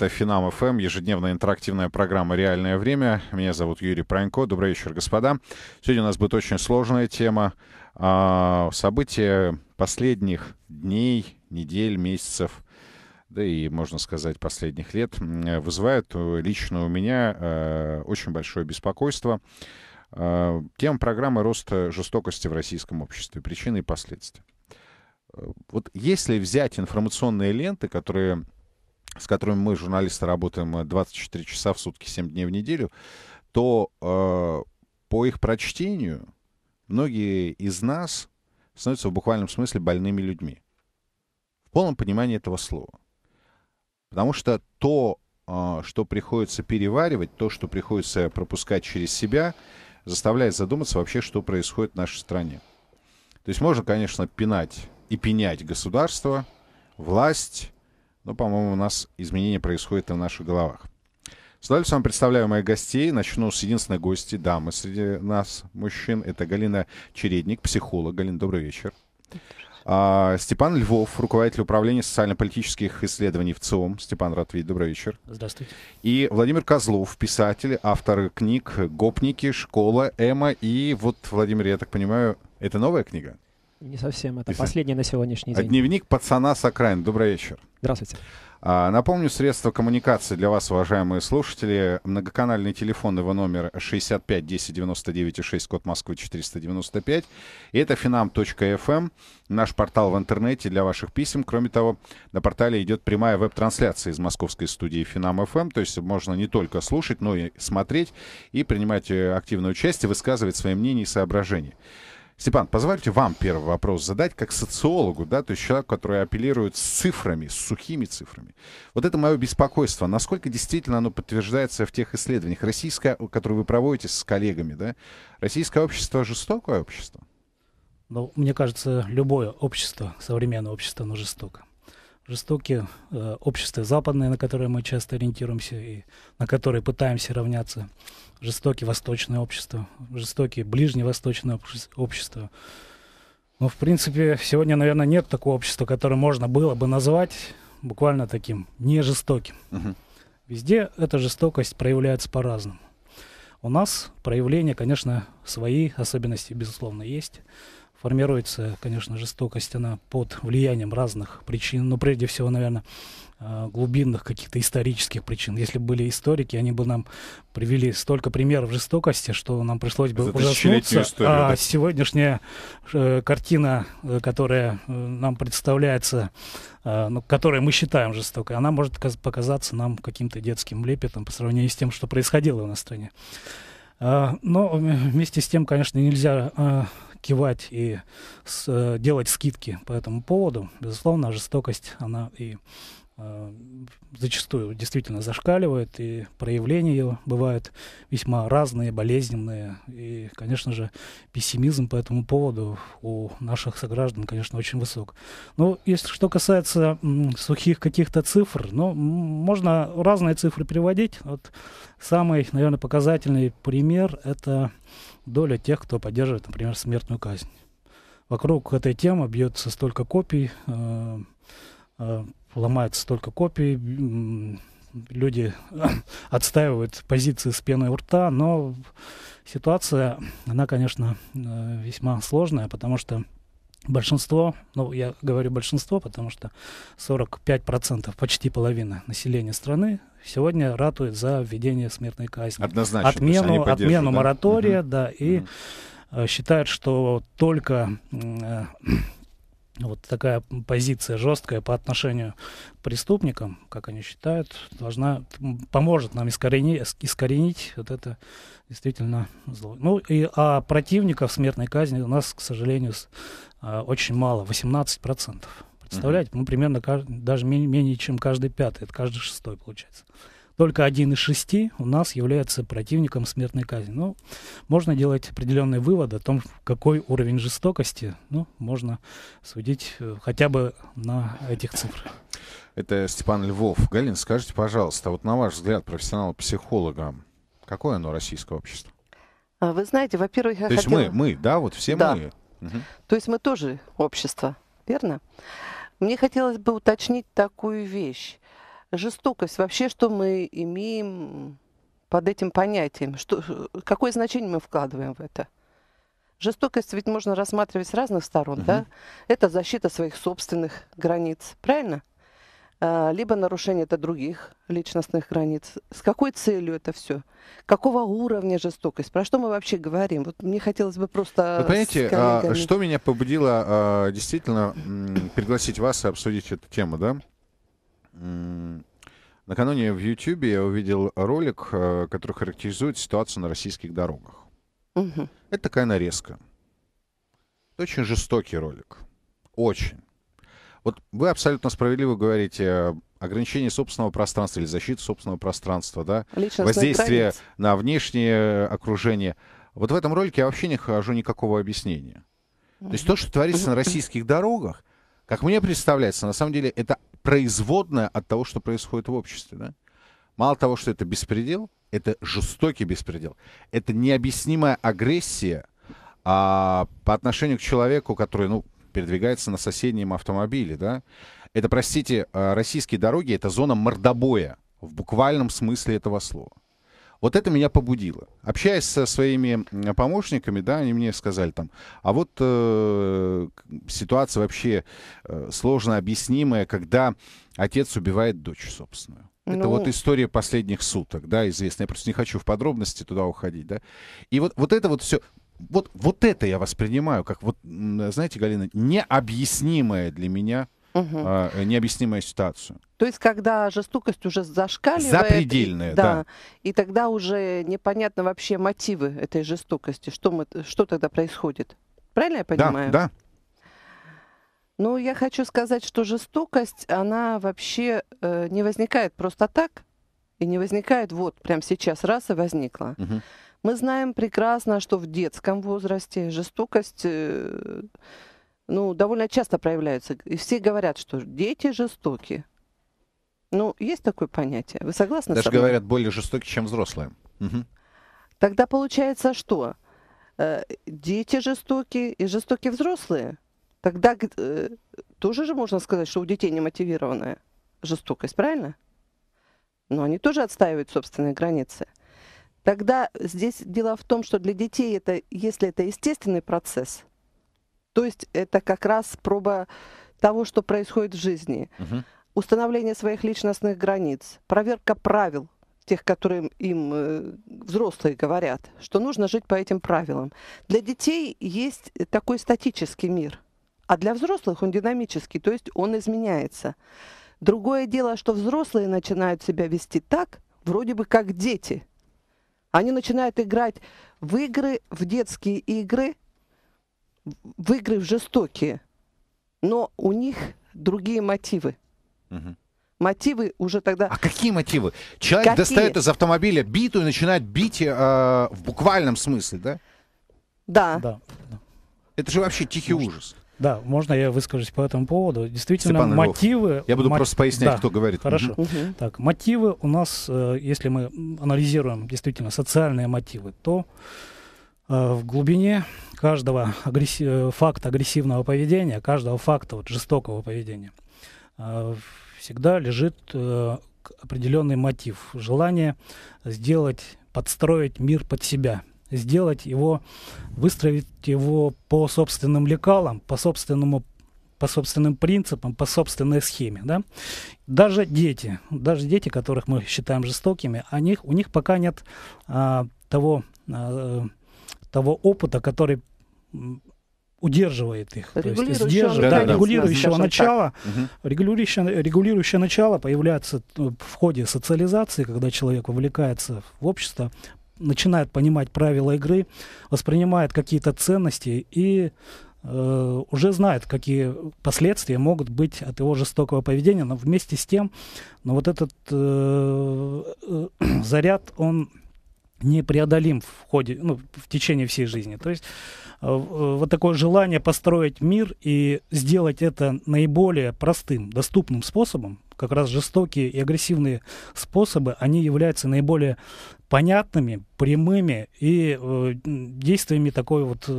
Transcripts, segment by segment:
Это Финам ФМ, ежедневная интерактивная программа «Реальное время». Меня зовут Юрий Пронько. Добрый вечер, господа. Сегодня у нас будет очень сложная тема. А, события последних дней, недель, месяцев, да и, можно сказать, последних лет вызывают лично у меня э, очень большое беспокойство. А, тема программы «Роста жестокости в российском обществе. Причины и последствия». Э, вот если взять информационные ленты, которые с которыми мы, журналисты, работаем 24 э, часа в сутки, 7 дней в неделю, то э, по их прочтению многие из нас становятся в буквальном смысле больными людьми. В полном понимании этого слова. Потому что то, э, что приходится переваривать, то, что приходится пропускать через себя, заставляет задуматься вообще, что происходит в нашей стране. То есть можно, конечно, пинать и пенять государство, власть, но, по-моему, у нас изменения происходят и в наших головах. С удовольствием представляю моих гостей. Начну с единственной гости, дамы среди нас, мужчин. Это Галина Чередник, психолог. Галина, добрый вечер. А, Степан Львов, руководитель управления социально-политических исследований в ЦИОМ. Степан рад видеть, добрый вечер. Здравствуйте. И Владимир Козлов, писатель, автор книг «Гопники», «Школа», «Эма». И вот, Владимир, я так понимаю, это новая книга? Не совсем. Это Если... последний на сегодняшний день. Дневник пацана с окраин. Добрый вечер. Здравствуйте. А, напомню, средства коммуникации для вас, уважаемые слушатели. Многоканальный телефон, его номер 65 10 99 6, код Москвы 495. И это finam.fm, эм, наш портал в интернете для ваших писем. Кроме того, на портале идет прямая веб-трансляция из московской студии Finam.fm, эм». то есть можно не только слушать, но и смотреть и принимать э, активное участие, высказывать свои мнения и соображения. Степан, позвольте вам первый вопрос задать, как социологу, да, то есть человеку, который апеллирует с цифрами, с сухими цифрами. Вот это мое беспокойство. Насколько действительно оно подтверждается в тех исследованиях, российское, которое вы проводите с коллегами, да? Российское общество жестокое общество? Ну, мне кажется, любое общество, современное общество, оно жестоко. Жестокие э, общества западные, на которые мы часто ориентируемся и на которые пытаемся равняться, жестокие восточное общество, жестокие ближневосточное общество. Ну, в принципе, сегодня, наверное, нет такого общества, которое можно было бы назвать буквально таким не жестоким. Угу. Везде эта жестокость проявляется по-разному. У нас проявления, конечно, свои особенности, безусловно, есть. Формируется, конечно, жестокость, она под влиянием разных причин, но прежде всего, наверное, а, глубинных каких-то исторических причин. Если бы были историки, они бы нам привели столько примеров жестокости, что нам пришлось бы ужаснуться. Историю, а сегодняшняя э, картина, э, которая э, нам представляется, ну, которую мы считаем жестокой, она может показаться нам каким-то детским лепетом по сравнению с тем, что происходило у а, нас в стране. но вместе с тем, конечно, нельзя кивать и делать скидки по этому поводу. Безусловно, жестокость, она и Э, зачастую действительно зашкаливает, и проявления ее бывают весьма разные, болезненные. И, конечно же, пессимизм по этому поводу у наших сограждан, конечно, очень высок. Но если что касается сухих каких-то цифр, ну, можно разные цифры приводить. Вот самый, наверное, показательный пример — это доля тех, кто поддерживает, например, смертную казнь. Вокруг этой темы бьется столько копий, э, э ломается столько копий, люди отстаивают позиции с пеной у рта, но ситуация, она, конечно, э, весьма сложная, потому что большинство, ну, я говорю большинство, потому что 45%, почти половина населения страны сегодня ратует за введение смертной казни. Однозначно. Отмену, отмену да? моратория, угу. да, и угу. считают, что только э, вот такая позиция жесткая по отношению к преступникам, как они считают, должна поможет нам искоренить, искоренить вот это действительно зло. Ну и а противников смертной казни у нас, к сожалению, а, очень мало, 18 процентов. Представляете, ну примерно даже менее, менее чем каждый пятый, это каждый шестой получается только один из шести у нас является противником смертной казни. Ну, можно делать определенные выводы о том, какой уровень жестокости, ну, можно судить э, хотя бы на этих цифрах. Это Степан Львов. Галин, скажите, пожалуйста, а вот на ваш взгляд профессионала-психолога, какое оно российское общество? А, вы знаете, во-первых, я То хотела... есть мы, мы, да, вот все да. мы. Угу. То есть мы тоже общество, верно? Мне хотелось бы уточнить такую вещь жестокость, вообще, что мы имеем под этим понятием? Что, какое значение мы вкладываем в это? Жестокость ведь можно рассматривать с разных сторон, угу. да? Это защита своих собственных границ, правильно? А, либо нарушение это других личностных границ. С какой целью это все? Какого уровня жестокость? Про что мы вообще говорим? Вот мне хотелось бы просто... Вы понимаете, а, коллегами... что меня побудило а, действительно пригласить вас и обсудить эту тему, да? Накануне в YouTube я увидел ролик, э, который характеризует ситуацию на российских дорогах. Угу. Это такая нарезка. Это очень жестокий ролик. Очень. Вот вы абсолютно справедливо говорите э, ограничение собственного пространства или защита собственного пространства, да? Личностные Воздействие границ. на внешнее окружение. Вот в этом ролике я вообще не хожу никакого объяснения. То есть то, что творится на российских дорогах, как мне представляется, на самом деле это производное от того, что происходит в обществе. Да? Мало того, что это беспредел, это жестокий беспредел. Это необъяснимая агрессия а, по отношению к человеку, который ну, передвигается на соседнем автомобиле. Да? Это, простите, э, российские дороги, это зона мордобоя в буквальном смысле этого слова. Вот это меня побудило. Общаясь со своими помощниками, да, они мне сказали там, а вот э, ситуация вообще э, сложно объяснимая, когда отец убивает дочь собственную. Это вот ну. история последних суток, да, известная. Я просто не хочу в подробности туда уходить, да. И вот, вот это вот все, вот, вот это я воспринимаю как, вот, знаете, Галина, необъяснимое для меня угу. э, необъяснимую ситуацию. То есть, когда жестокость уже зашкаливает. Запредельная, и, да, да. И тогда уже непонятно вообще мотивы этой жестокости. Что, мы, что тогда происходит? Правильно я понимаю? Да, да. Ну, я хочу сказать, что жестокость, она вообще э, не возникает просто так. И не возникает вот прямо сейчас раз и возникла. Угу. Мы знаем прекрасно, что в детском возрасте жестокость... Э, ну, довольно часто проявляются. И все говорят, что дети жестоки. Ну, есть такое понятие. Вы согласны Даже со мной? говорят, более жестоки, чем взрослые. Угу. Тогда получается что? Э, дети жестоки и жестоки взрослые. Тогда э, тоже же можно сказать, что у детей немотивированная жестокость, правильно? Но они тоже отстаивают собственные границы. Тогда здесь дело в том, что для детей это, если это естественный процесс, то есть это как раз проба того, что происходит в жизни. Угу. Установление своих личностных границ, проверка правил, тех, которые им э, взрослые говорят, что нужно жить по этим правилам. Для детей есть такой статический мир, а для взрослых он динамический, то есть он изменяется. Другое дело, что взрослые начинают себя вести так, вроде бы как дети. Они начинают играть в игры, в детские игры, выигрыв жестокие, но у них другие мотивы. Угу. Мотивы уже тогда... А какие мотивы? Человек какие? достает из автомобиля биту и начинает бить э, в буквальном смысле, да? Да. да. Это же вообще тихий ужас. Да, можно я выскажусь по этому поводу. Действительно, Степан мотивы. Я буду мот... просто пояснять, да, кто говорит. Хорошо. Угу. Так, мотивы у нас, э, если мы анализируем действительно социальные мотивы, то э, в глубине каждого агрессив, э, факта агрессивного поведения, каждого факта вот, жестокого поведения э, всегда лежит э, определенный мотив, желание сделать, подстроить мир под себя, сделать его, выстроить его по собственным лекалам, по собственному по собственным принципам, по собственной схеме. Да? Даже дети, даже дети, которых мы считаем жестокими, о них, у них пока нет а, того, а, того опыта, который удерживает их. то есть, держит, да, да, регулирующего начала. Угу. Регулирующее, регулирующее начало появляется э, в ходе социализации, когда человек вовлекается в общество, начинает понимать правила игры, воспринимает какие-то ценности и э, уже знает, какие последствия могут быть от его жестокого поведения. Но вместе с тем, но вот этот э, э, заряд, он непреодолим в ходе, ну, в течение всей жизни. То есть э, э, вот такое желание построить мир и сделать это наиболее простым, доступным способом, как раз жестокие и агрессивные способы, они являются наиболее понятными, прямыми и э, действиями такой вот,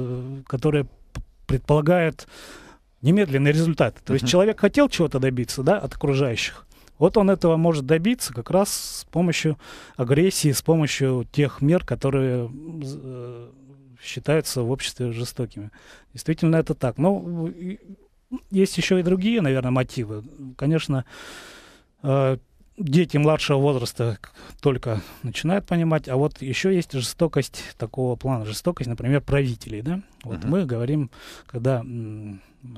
которые предполагают немедленный результат. То есть человек хотел чего-то добиться, да, от окружающих, вот он этого может добиться как раз с помощью агрессии, с помощью тех мер, которые э, считаются в обществе жестокими. Действительно, это так. Но э, есть еще и другие, наверное, мотивы. Конечно, э, дети младшего возраста только начинают понимать, а вот еще есть жестокость такого плана, жестокость, например, правителей, да? Вот uh-huh. мы говорим, когда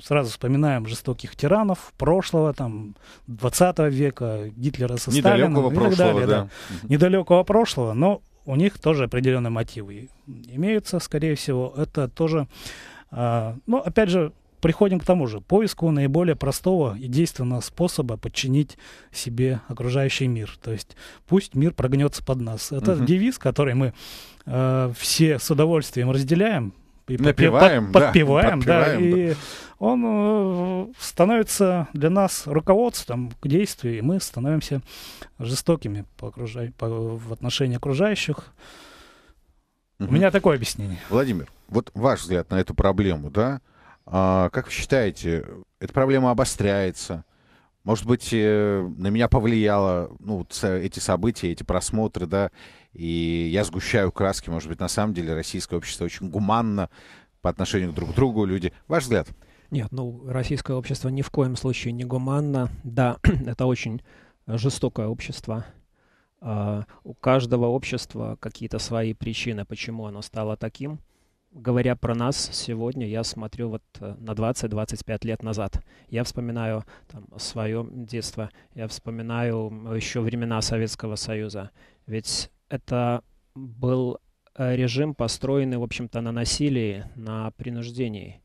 сразу вспоминаем жестоких тиранов прошлого, там, 20 века, Гитлера со Сталином Недалекого и прошлого, так далее. Да. Да. Uh-huh. Недалекого прошлого, но у них тоже определенные мотивы имеются, скорее всего. Это тоже, э, ну, опять же, Приходим к тому же, поиску наиболее простого и действенного способа подчинить себе окружающий мир. То есть пусть мир прогнется под нас. Это угу. девиз, который мы э, все с удовольствием разделяем. И Напеваем, под, да, Подпиваем. да, и да. он э, становится для нас руководством к действию, и мы становимся жестокими по окружай, по, в отношении окружающих. Угу. У меня такое объяснение. Владимир, вот ваш взгляд на эту проблему, да? А как вы считаете, эта проблема обостряется? Может быть, э, на меня повлияло ну, эти события, эти просмотры, да, и я сгущаю краски, может быть, на самом деле российское общество очень гуманно по отношению друг к другу, люди. Ваш взгляд? Нет, ну, российское общество ни в коем случае не гуманно. Да, это очень жестокое общество. А, у каждого общества какие-то свои причины, почему оно стало таким говоря про нас сегодня, я смотрю вот э, на 20-25 лет назад. Я вспоминаю там, свое детство, я вспоминаю еще времена Советского Союза. Ведь это был э, режим, построенный, в общем-то, на насилии, на принуждении.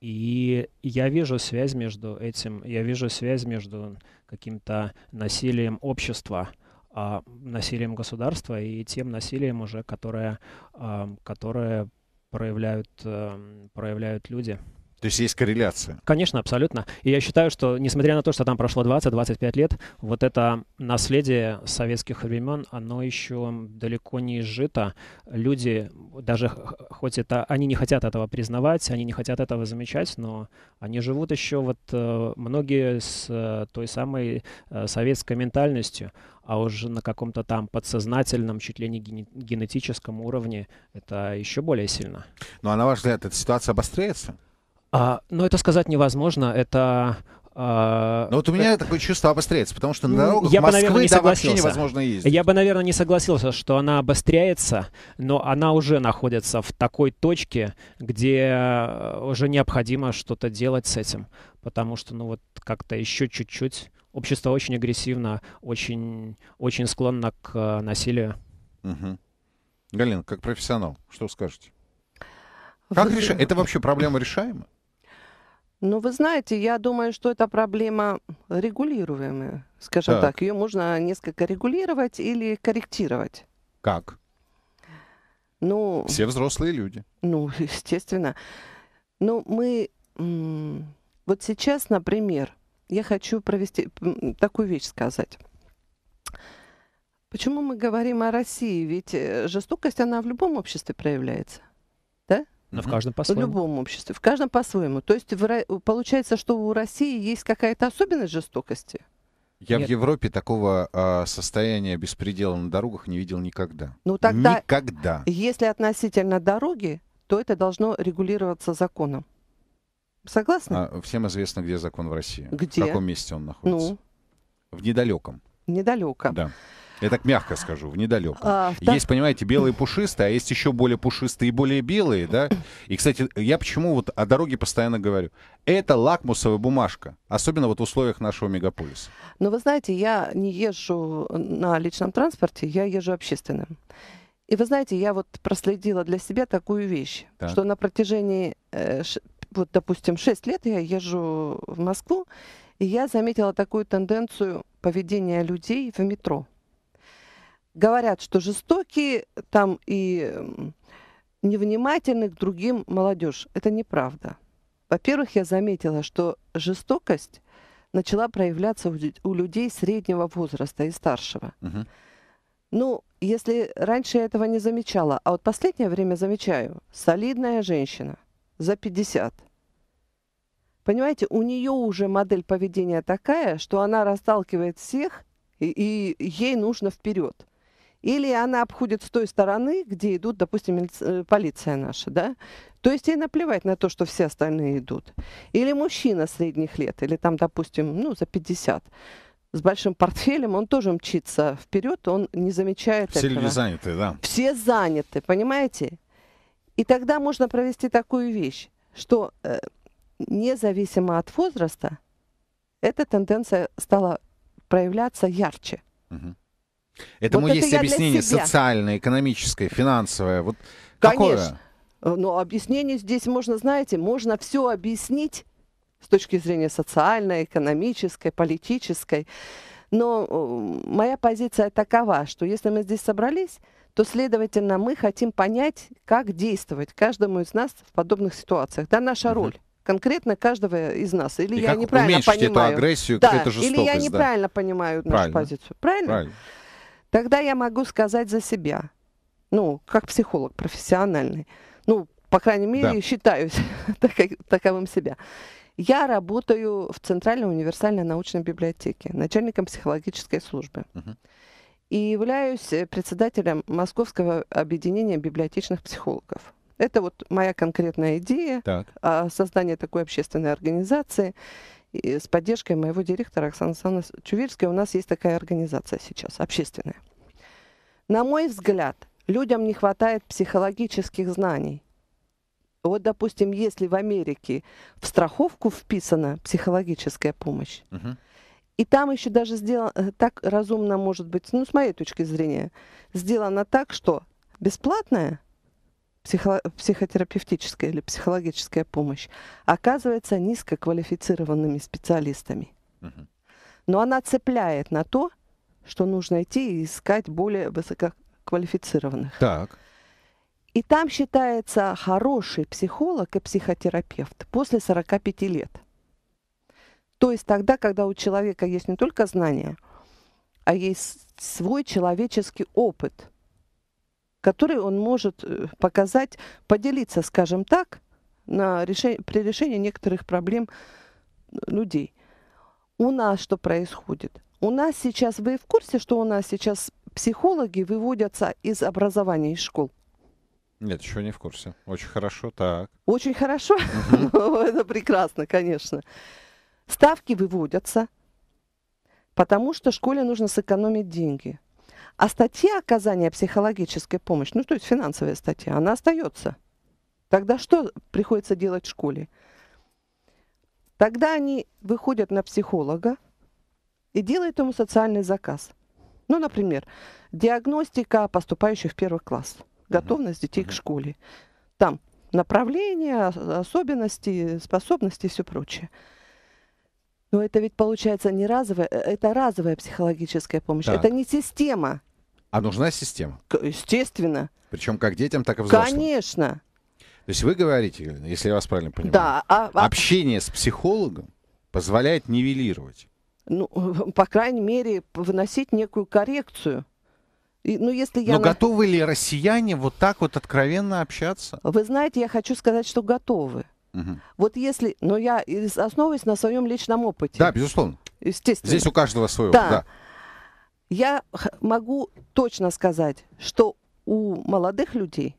И я вижу связь между этим, я вижу связь между каким-то насилием общества, а, насилием государства и тем насилием уже, которое, а, которое проявляют, эм, проявляют люди. То есть есть корреляция? Конечно, абсолютно. И я считаю, что несмотря на то, что там прошло 20-25 лет, вот это наследие советских времен, оно еще далеко не изжито. Люди, даже хоть это, они не хотят этого признавать, они не хотят этого замечать, но они живут еще вот э, многие с э, той самой э, советской ментальностью а уже на каком-то там подсознательном, чуть ли не генетическом уровне это еще более сильно. Ну а на ваш взгляд, эта ситуация обостряется? А, но это сказать невозможно. Это а, но вот у меня э... такое чувство обостряется, потому что на дорогах я Москвы бы, наверное, не да, согласился. вообще невозможно ездить. Я бы, наверное, не согласился, что она обостряется, но она уже находится в такой точке, где э, уже необходимо что-то делать с этим, потому что, ну вот, как-то еще чуть-чуть. Общество очень агрессивно, очень, очень склонно к э, насилию. Угу. Галина, как профессионал, что скажете? Как Вы... решать? Это вообще проблема решаема? Ну, вы знаете, я думаю, что эта проблема регулируемая, скажем так. так. Ее можно несколько регулировать или корректировать. Как? Ну, Все взрослые люди. Ну, естественно. Ну, мы... Вот сейчас, например, я хочу провести такую вещь сказать. Почему мы говорим о России? Ведь э, жестокость, она в любом обществе проявляется. Но в каждом по-своему. В любом обществе. В каждом по-своему. То есть получается, что у России есть какая-то особенность жестокости? Я Нет. в Европе такого э, состояния беспредела на дорогах не видел никогда. Ну тогда, никогда. Если относительно дороги, то это должно регулироваться законом. Согласны? А, всем известно, где закон в России. Где? В каком месте он находится? Ну? В недалеком. Недалеко. Да. Я так мягко скажу, в недалеком. А, так... Есть, понимаете, белые пушистые, а есть еще более пушистые и более белые, да? И, кстати, я почему вот о дороге постоянно говорю. Это лакмусовая бумажка, особенно вот в условиях нашего мегаполиса. Но ну, вы знаете, я не езжу на личном транспорте, я езжу общественным. И вы знаете, я вот проследила для себя такую вещь, так. что на протяжении, э, вот, допустим, 6 лет я езжу в Москву, и я заметила такую тенденцию поведения людей в метро говорят, что жестокие там и невнимательны к другим молодежь. Это неправда. Во-первых, я заметила, что жестокость начала проявляться у людей среднего возраста и старшего. Угу. Ну, если раньше я этого не замечала, а вот последнее время замечаю, солидная женщина за 50. Понимаете, у нее уже модель поведения такая, что она расталкивает всех, и, и ей нужно вперед. Или она обходит с той стороны, где идут, допустим, э, полиция наша, да? То есть ей наплевать на то, что все остальные идут. Или мужчина средних лет, или там, допустим, ну, за 50 с большим портфелем, он тоже мчится вперед, он не замечает Все этого. люди заняты, да. Все заняты, понимаете? И тогда можно провести такую вещь, что э, независимо от возраста, эта тенденция стала проявляться ярче. Угу. Этому вот есть это объяснение социальное, экономическое, финансовое. Вот Конечно. Какое? Но ну, объяснение здесь можно, знаете, можно все объяснить с точки зрения социальной, экономической, политической. Но э, моя позиция такова, что если мы здесь собрались, то, следовательно, мы хотим понять, как действовать каждому из нас в подобных ситуациях. Да, наша угу. роль конкретно каждого из нас. Или И я неправильно понимаю. Эту агрессию, да, эту жестокость, или я неправильно да. понимаю нашу правильно. позицию. Правильно? правильно. Когда я могу сказать за себя? Ну, как психолог профессиональный. Ну, по крайней мере, да. считаю таковым себя. Я работаю в Центральной универсальной научной библиотеке, начальником психологической службы. И являюсь э, председателем Московского объединения библиотечных психологов. Это вот моя конкретная идея так. А, создания такой общественной организации с поддержкой моего директора Оксаны Александровны Чувильской у нас есть такая организация сейчас, общественная. На мой взгляд, людям не хватает психологических знаний. Вот, допустим, если в Америке в страховку вписана психологическая помощь, угу. и там еще даже сделано э, так разумно, может быть, ну, с моей точки зрения, сделано так, что бесплатная – психотерапевтическая или психологическая помощь, оказывается низкоквалифицированными специалистами. Угу. Но она цепляет на то, что нужно идти и искать более высококвалифицированных. Так. И там считается хороший психолог и психотерапевт после 45 лет. То есть тогда, когда у человека есть не только знания, а есть свой человеческий опыт – который он может э, показать, поделиться, скажем так, на решение, при решении некоторых проблем э, людей. У нас что происходит? У нас сейчас, вы в курсе, что у нас сейчас психологи выводятся из образования, из школ? Нет, еще не в курсе. Очень хорошо, так. Очень хорошо? Это прекрасно, конечно. Ставки выводятся, потому что школе нужно сэкономить деньги. А статья оказания психологической помощи, ну то есть финансовая статья, она остается. Тогда что приходится делать в школе? Тогда они выходят на психолога и делают ему социальный заказ. Ну, например, диагностика поступающих в первый класс, готовность детей к школе. Там направления, особенности, способности и все прочее. Но это ведь получается не разовая, э, это разовая психологическая помощь. Так. Это не система. А нужна система? естественно. Причем как детям, так и взрослым. Конечно. То есть вы говорите, если я вас правильно понимаю, да, а, а... общение с психологом позволяет нивелировать. Ну, по крайней мере, выносить некую коррекцию. И, ну, если я Но на... готовы ли россияне вот так вот откровенно общаться? Вы знаете, я хочу сказать, что готовы. Угу. Вот если, но я основываюсь на своем личном опыте. Да, безусловно. Естественно. Здесь у каждого свое. Да. да я могу точно сказать, что у молодых людей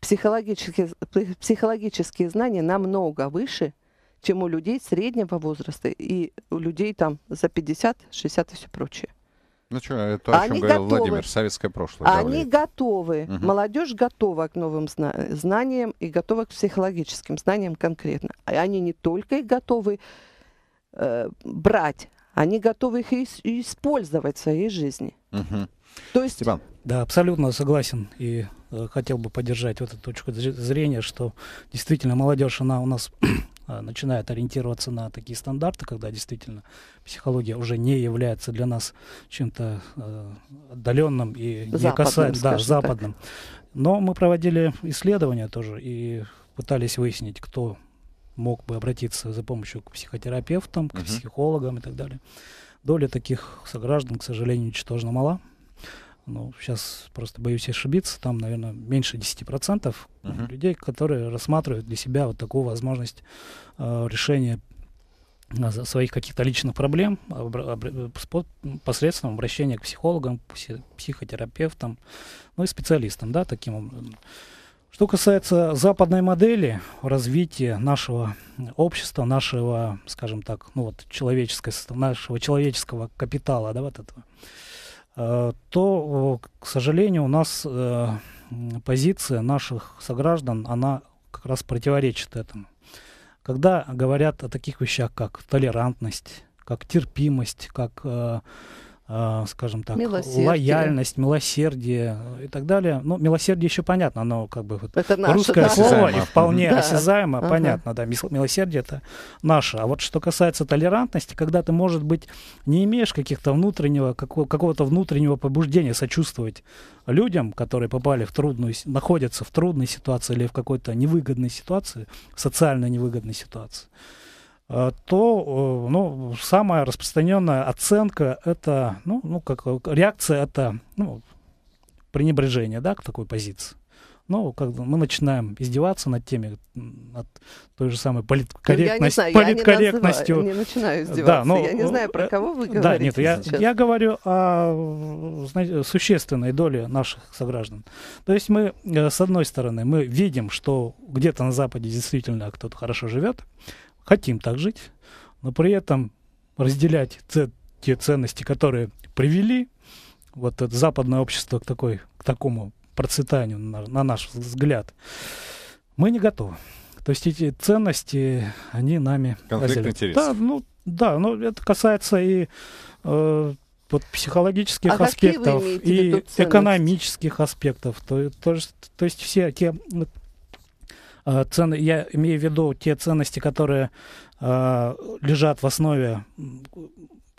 психологические, психологические знания намного выше, чем у людей среднего возраста и у людей там за 50, 60 и все прочее. Ну что, это о они чем говорил готовы. Владимир, советское прошлое. Они давление. готовы, угу. молодежь готова к новым зна знаниям и готова к психологическим знаниям конкретно. А они не только готовы э, брать они готовы их использовать в своей жизни. Угу. То есть... Степан. Да, абсолютно согласен и э, хотел бы поддержать вот эту точку зрения, что действительно молодежь, она у нас а, начинает ориентироваться на такие стандарты, когда действительно психология уже не является для нас чем-то э, отдаленным и западным, не касается да, западным. Так. Но мы проводили исследования тоже и пытались выяснить, кто мог бы обратиться за помощью к психотерапевтам, к угу. психологам и так далее. Доля таких сограждан, к сожалению, ничтожно мала. Ну, сейчас просто боюсь ошибиться, там, наверное, меньше 10% uh-huh. людей, которые рассматривают для себя вот такую возможность э, решения э, своих каких-то личных проблем посредством обращения к психологам, психотерапевтам, ну и специалистам, да, таким образом. Что касается западной модели развития нашего общества, нашего, скажем так, ну вот человеческого нашего человеческого капитала, да, вот этого, э, то, к сожалению, у нас э, позиция наших сограждан, она как раз противоречит этому. Когда говорят о таких вещах, как толерантность, как терпимость, как э, Э, скажем так, милосердие. лояльность, милосердие и так далее. Ну, милосердие еще понятно, оно как бы вот это наше, русское да? слово и вполне да. осязаемо, ага. понятно, да, милосердие это наше. А вот что касается толерантности, когда ты, может быть, не имеешь каких-то внутреннего, какого-то внутреннего побуждения сочувствовать людям, которые попали в трудную, находятся в трудной ситуации или в какой-то невыгодной ситуации, социально невыгодной ситуации, а, то э, ну, самая распространенная оценка это, ну, ну как реакция это ну, пренебрежение, да, к такой позиции. Ну, как мы начинаем издеваться над теми, над той же самой политкорректность, ну, я не знаю, политкорректностью. Я не, называю, не начинаю издеваться. Да, ну, но, я не э, знаю, про э, кого вы говорите. Да, нет, я, я говорю о знаете, существенной доле наших сограждан. То есть мы, с одной стороны, мы видим, что где-то на Западе действительно кто-то хорошо живет, хотим так жить, но при этом разделять те ценности, которые привели вот это западное общество к, такой, к такому процветанию, на, на наш взгляд, мы не готовы. То есть эти ценности, они нами... Конфликт интересов. Да, ну, да, но это касается и э, вот психологических а аспектов, и экономических аспектов. То, то, то есть все те а, цены я имею в виду те ценности, которые э, лежат в основе,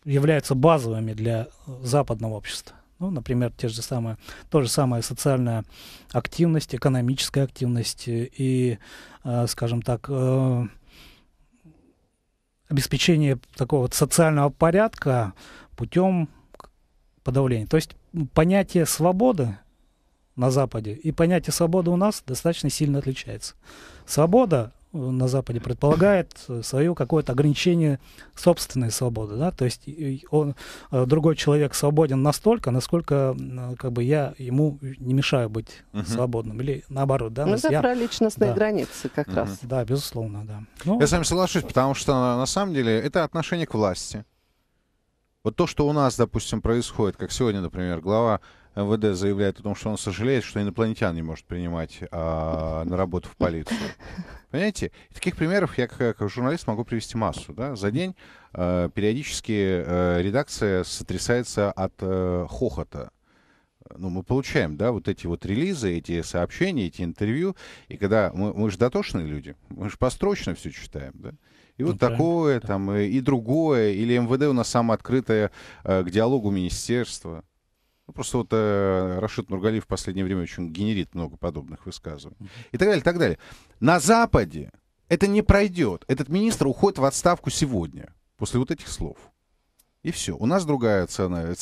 являются базовыми для западного общества. Ну, например, те же самые, то же самое социальная активность, экономическая активность э, и, э, скажем так, э, обеспечение такого вот социального порядка путем подавления. То есть понятие свободы на Западе и понятие свободы у нас достаточно сильно отличается. Свобода на Западе предполагает э, свое какое-то ограничение собственной свободы. Да? То есть он, э, другой человек свободен настолько, насколько э, как бы, я ему не мешаю быть угу. свободным. Или наоборот. Да, ну, это я... про личностные да. границы как угу. раз. Да, безусловно, да. Ну, я с вами соглашусь, потому что на самом деле это отношение к власти. Вот то, что у нас, допустим, происходит, как сегодня, например, глава МВД заявляет о том, что он сожалеет, что инопланетян не может принимать а, на работу в полицию. Понимаете? И таких примеров я как, как журналист могу привести массу. Да? За день э, периодически э, редакция сотрясается от э, хохота ну, мы получаем, да, вот эти вот релизы, эти сообщения, эти интервью, и когда мы, мы же дотошные люди, мы же построчно все читаем, да, и ну вот такое, правильно. там, и, э, и другое, или МВД у нас самое открытое э, к диалогу министерства, ну, просто вот э, Рашид Нургалиев в последнее время очень генерит много подобных высказываний. И так далее, и так далее. На Западе это не пройдет. Этот министр уходит в отставку сегодня, после вот этих слов. И все. У нас другая цена.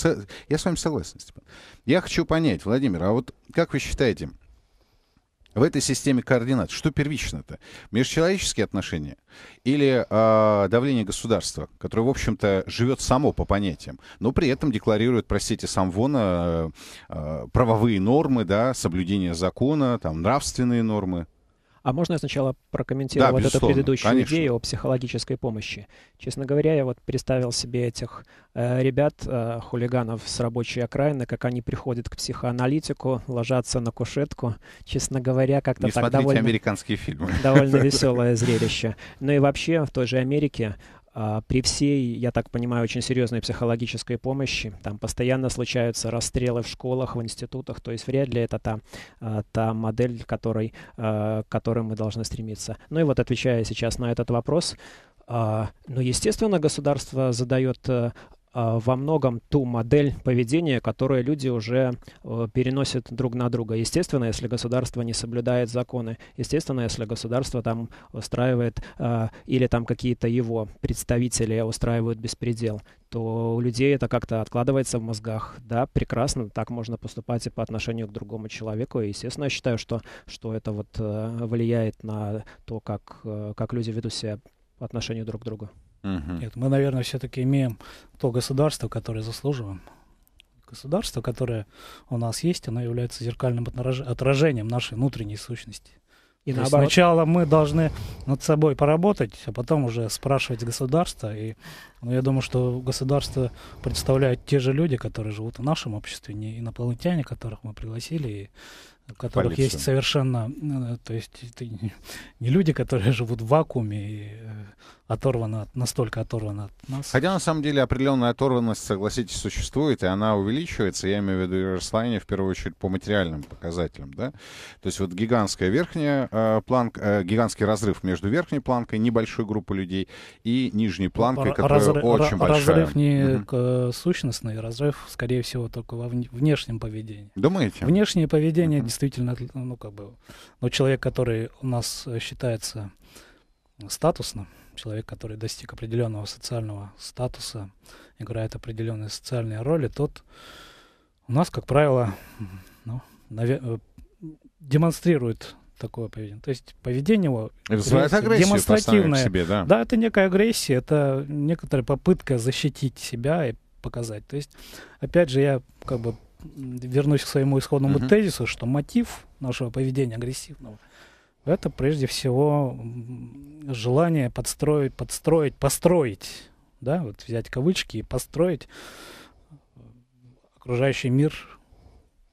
Я с вами согласен, Степан. Я хочу понять, Владимир, а вот как вы считаете, в этой системе координат, что первично-то? Межчеловеческие отношения или э, давление государства, которое, в общем-то, живет само по понятиям, но при этом декларирует, простите, сам Вона, э, а, правовые нормы, да, соблюдение закона, там, нравственные нормы? А можно я сначала прокомментирую да, вот эту предыдущую конечно. идею о психологической помощи? Честно говоря, я вот представил себе этих э, ребят, э, хулиганов с рабочей окраины, как они приходят к психоаналитику, ложатся на кушетку. Честно говоря, как-то так довольно... американские фильмы. Довольно веселое зрелище. Ну и вообще в той же Америке а, при всей, я так понимаю, очень серьезной психологической помощи, там постоянно случаются расстрелы в школах, в институтах, то есть вряд ли это та, а, та модель, которой, а, к которой мы должны стремиться. Ну и вот отвечая сейчас на этот вопрос, но, ну, естественно, государство задает э, а, во многом ту модель поведения, которую люди уже э, переносят друг на друга. Естественно, если государство не соблюдает законы, естественно, если государство там устраивает а, или там какие-то его представители устраивают беспредел, то у людей это как-то откладывается в мозгах. Да, прекрасно, так можно поступать и по отношению к другому человеку. И, естественно, я считаю, что, что это вот э, влияет на то, как, э, как люди ведут себя по отношению друг к другу. Угу. Нет, мы, наверное, все-таки имеем то государство, которое заслуживаем. Государство, которое у нас есть, оно является зеркальным отражением нашей внутренней сущности. И То наоборот. сначала мы должны над собой поработать, а потом уже спрашивать государство. И, ну, я думаю, что государство представляют те же люди, которые живут в нашем обществе, не инопланетяне, которых мы пригласили, и у которых Полицию. есть совершенно, э, то есть это не люди, которые живут в вакууме и э, оторвана, настолько оторвана от нас. Хотя на самом деле определенная оторванность, согласитесь, существует, и она увеличивается, я имею в виду Иерслайне в первую очередь по материальным показателям, да. То есть вот гигантская верхняя э, планка, э, гигантский разрыв между верхней планкой небольшой группы людей и нижней планкой, ну, которая разры... очень большая. Разрыв не угу. uh сущностный, разрыв, скорее всего, только во внешнем поведении. Думаете? Внешнее поведение угу. uh действительно, ну как бы, но человек, который у нас э, считается статусным, человек, который достиг определенного социального статуса, играет определенные социальные роли, тот у нас, как правило, ну, наве- э, демонстрирует такое поведение. То есть поведение его это демонстративное. Себе, да? да, это некая агрессия, это некоторая попытка защитить себя и показать. То есть, опять же, я как бы вернусь к своему исходному uh-huh. тезису, что мотив нашего поведения агрессивного — это прежде всего желание подстроить, подстроить, построить, да, вот взять кавычки и построить э, окружающий мир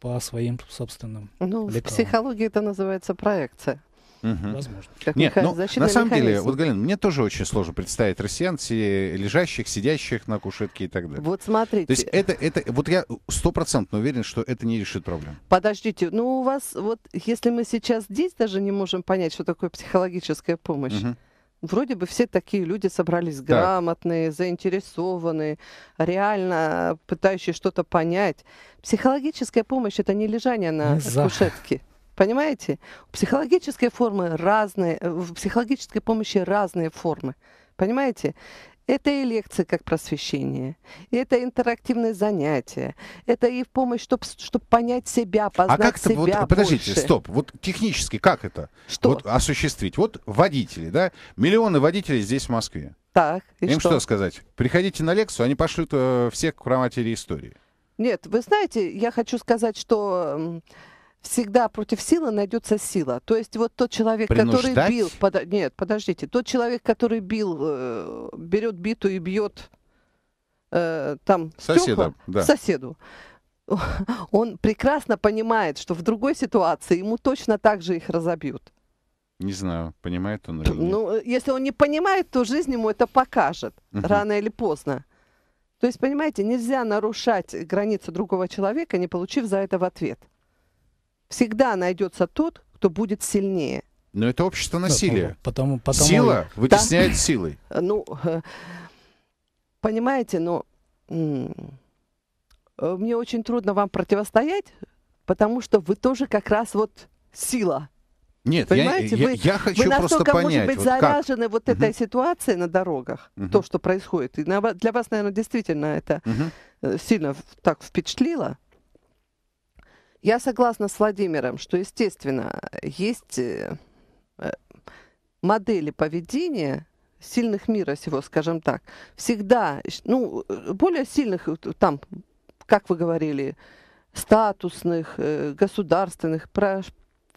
по своим собственным. Ну, лекалам. в психологии это называется проекция. Угу. Возможно. Как Нет, ну, на самом деле, вот, Галин, мне тоже очень сложно представить россиян, лежащих, сидящих на кушетке и так далее. Вот смотрите. То есть это, это вот я стопроцентно уверен, что это не решит проблему. Подождите, ну у вас, вот если мы сейчас здесь даже не можем понять, что такое психологическая помощь, угу. Вроде бы все такие люди собрались так. грамотные, заинтересованные, реально пытающие что-то понять. Психологическая помощь это не лежание на За. кушетке. Понимаете? Психологические формы разные, э, в психологической помощи разные формы. Понимаете? Это и лекции как просвещение, это интерактивные занятия, это и помощь, чтобы чтоб понять себя, познать себя А как себя вот, больше. подождите, стоп, вот технически как это что? Вот осуществить? Вот водители, да, миллионы водителей здесь в Москве. Так, и Им что? что сказать? Приходите на лекцию, они пошлют э, всех к кураматере истории. Нет, вы знаете, я хочу сказать, что всегда против силы найдется сила. То есть вот тот человек, который бил... Под, нет, подождите. Тот человек, который бил, э, берет биту и бьет э, там соседа, стекла, да. соседу, он прекрасно понимает, что в другой ситуации ему точно так же их разобьют. Не знаю, понимает он или ну, нет. Ну, если он не понимает, то жизнь ему это покажет, угу. рано или поздно. То есть, понимаете, нельзя нарушать границы другого человека, не получив за это в ответ. Всегда найдется тот, кто будет сильнее. Но это общество насилия. Потому, потому... Сила вытесняет да. силой. Ну, э, понимаете, но мне очень трудно вам противостоять, потому что вы тоже как раз вот сила. Нет, Понимаете, я, вы, я, хочу вы просто понять, может быть, вот заряжены как? вот этой угу. ситуацией на дорогах, угу. то, что происходит. И для вас, наверное, действительно это угу. сильно так впечатлило. Я согласна с Владимиром, что, естественно, есть э, э, модели поведения сильных мира всего, скажем так. Всегда, ну, э, более сильных, там, как вы говорили, статусных, государственных,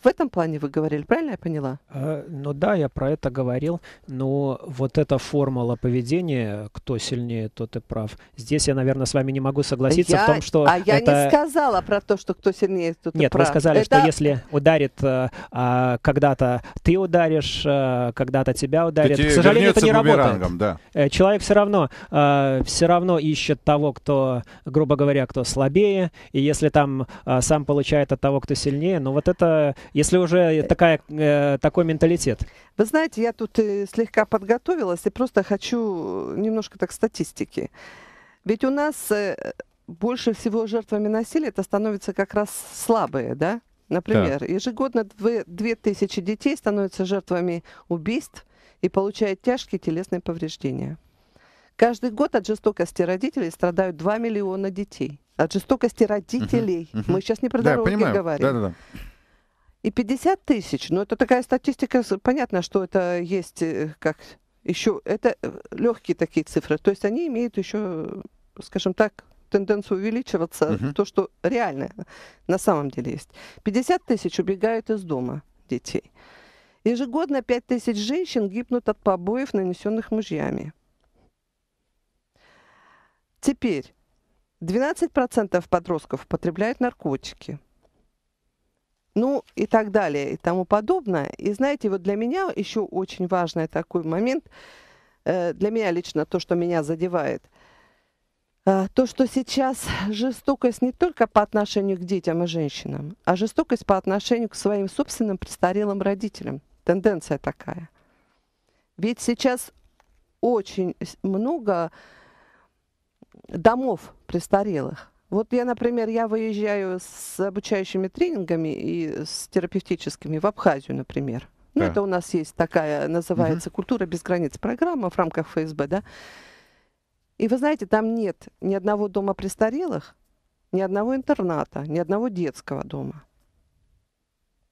в этом плане вы говорили, правильно я поняла? Э, ну да, я про это говорил, но вот эта формула поведения, кто сильнее, тот и прав. Здесь я, наверное, с вами не могу согласиться я... в том, что А я это... не сказала про то, что кто сильнее, тот и прав. Нет, вы сказали, это... что если ударит э, э, когда-то ты ударишь, э, когда-то тебя ударит. Ты К сожалению, это не работает. Да. Э, человек все равно, э, все равно ищет того, кто, грубо говоря, кто слабее, и если там э, сам получает от того, кто сильнее, но ну вот это если уже э, такая, э, такой менталитет? Вы знаете, я тут э, слегка подготовилась и просто хочу э, немножко так статистики. Ведь у нас больше всего жертвами насилия это становятся как раз слабые, да? Например, да. ежегодно 2000 детей становятся жертвами убийств и получают тяжкие телесные повреждения. Каждый год от жестокости родителей страдают 2 миллиона детей. От жестокости родителей. Угу, угу. Мы сейчас не про да, дороги понимаю. говорим. Да, да, да и 50 тысяч. Но это такая статистика, понятно, что это есть э, как еще, это э, легкие такие цифры. То есть они имеют еще, скажем так, тенденцию увеличиваться, угу. то, что реально на самом деле есть. 50 тысяч убегают из дома детей. Ежегодно 5 тысяч женщин гибнут от побоев, нанесенных мужьями. Теперь 12% подростков потребляют наркотики ну и так далее и тому подобное. И знаете, вот для меня еще очень важный такой момент, э, для меня лично то, что меня задевает, а, то, что сейчас жестокость не только по отношению к детям и женщинам, а жестокость по отношению к своим собственным престарелым родителям. Тенденция такая. Ведь сейчас очень много домов престарелых. Вот я, например, я выезжаю с обучающими тренингами и с терапевтическими в Абхазию, например. Ну, да. это у нас есть такая, называется угу. «Культура без границ» программа в рамках ФСБ, да. И вы знаете, там нет ни одного дома престарелых, ни одного интерната, ни одного детского дома.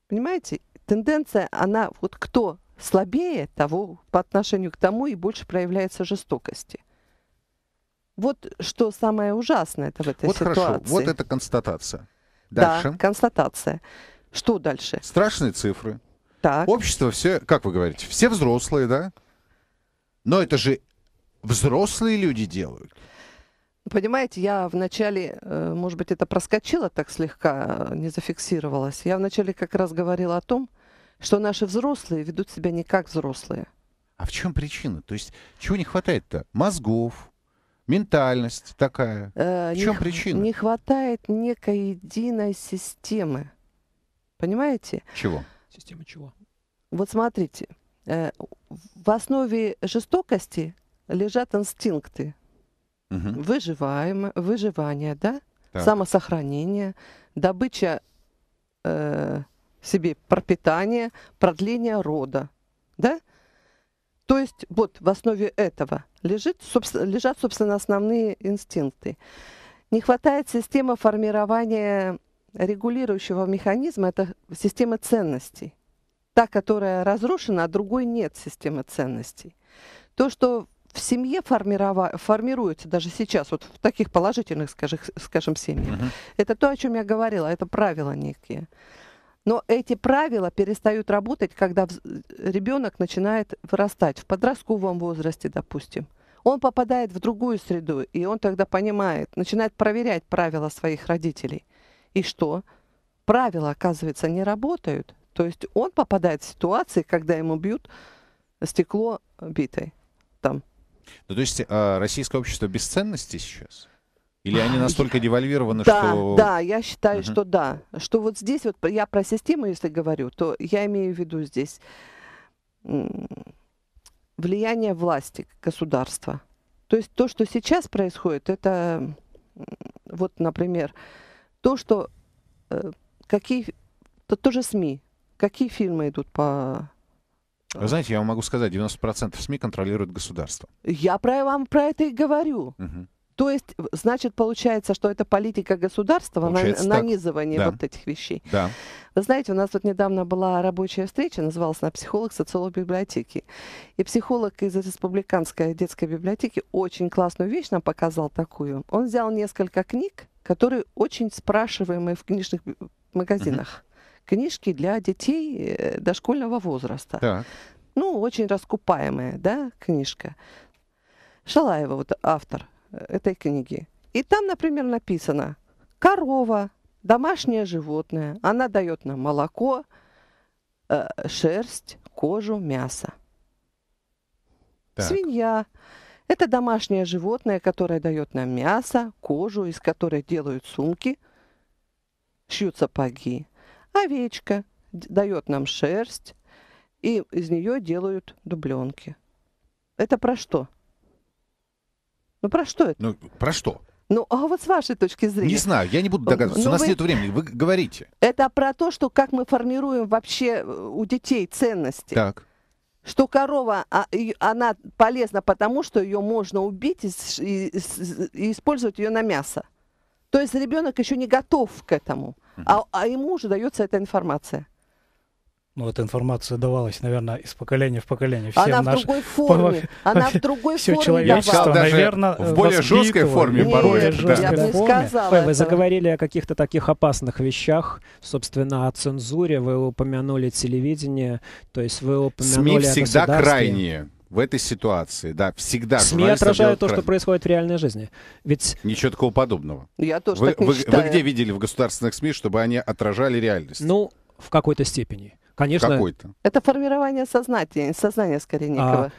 Понимаете, тенденция, она, вот кто слабее того по отношению к тому и больше проявляется жестокости – вот что самое ужасное это в этой вот ситуации. Хорошо. Вот это констатация. Дальше. Да, констатация. Что дальше? Страшные цифры. Так. Общество все, как вы говорите, все взрослые, да? Но это же взрослые люди делают. Понимаете, я вначале, э, может быть, это проскочило так слегка, э, не зафиксировалось. Я вначале как раз говорила о том, что наши взрослые ведут себя не как взрослые. А в чем причина? То есть чего не хватает-то? Мозгов, Ментальность такая. Э, В чем не, причина? Не хватает некой единой системы. Понимаете? Чего? Системы чего? Вот смотрите, э, в основе жестокости лежат инстинкты. Угу. Выживаем, выживание, да? Так. Самосохранение, добыча э, себе пропитания, продление рода. Да? То есть вот в основе этого лежит, собственно, лежат, собственно, основные инстинкты. Не хватает системы формирования регулирующего механизма, это система ценностей. Та, которая разрушена, а другой нет системы ценностей. То, что в семье формирова... формируется даже сейчас, вот в таких положительных, скажем, скажем семьях, uh-huh. это то, о чем я говорила, это правила некие. Но эти правила перестают работать, когда ребенок начинает вырастать в подростковом возрасте, допустим. Он попадает в другую среду, и он тогда понимает, начинает проверять правила своих родителей. И что? Правила, оказывается, не работают. То есть он попадает в ситуации, когда ему бьют стекло битой там. Ну, то есть а, российское общество без ценностей сейчас? Или они настолько девальвированы, да, что... Да, я считаю, угу. что да. Что вот здесь, вот я про систему, если говорю, то я имею в виду здесь влияние власти государства. То есть то, что сейчас происходит, это вот, например, то, что э, какие... То, тоже СМИ. Какие фильмы идут по вы знаете, я вам могу сказать, 90% СМИ контролирует государство. Я про, вам про это и говорю. Угу. То есть, значит, получается, что это политика государства, на, нанизывание да. вот этих вещей. Да. Вы знаете, у нас вот недавно была рабочая встреча, называлась она «Психолог, социолог библиотеки». И психолог из Республиканской детской библиотеки очень классную вещь нам показал такую. Он взял несколько книг, которые очень спрашиваемые в книжных магазинах. Угу. Книжки для детей э, дошкольного возраста. Так. Ну, очень раскупаемая, да, книжка. Шалаева, вот автор этой книги. И там, например, написано «корова, домашнее животное, она дает нам молоко, э, шерсть, кожу, мясо». Так. Свинья – это домашнее животное, которое дает нам мясо, кожу, из которой делают сумки, шьют сапоги. Овечка дает нам шерсть, и из нее делают дубленки. Это про что? Ну про что это? Ну про что? Ну, а вот с вашей точки зрения. Не знаю, я не буду догадываться. Но ну, У нас вы... нет времени, вы говорите. Это про то, что как мы формируем вообще э, у детей ценности. Так что корова, а, она полезна потому, что ее можно убить и, и использовать ее на мясо. То есть ребенок еще не готов к этому, а, а ему уже дается эта информация ну, эта информация давалась, наверное, из поколения в поколение. Всем она наш... другой форме. По... Она в другой все форме. человечество, давала. наверное, в более жесткой форме Нет, порой. форме. вы заговорили о каких-то таких опасных вещах, собственно, о цензуре. Вы упомянули телевидение, то есть вы упомянули СМИ всегда крайние в этой ситуации, да, всегда. СМИ отражают то, что происходит в реальной жизни. Ведь... Ничего такого подобного. Я тоже вы, так не вы, вы где видели в государственных СМИ, чтобы они отражали реальность? Ну, в какой-то степени. Конечно. Какой-то. Это формирование сознания, сознания скорее а, некого. А,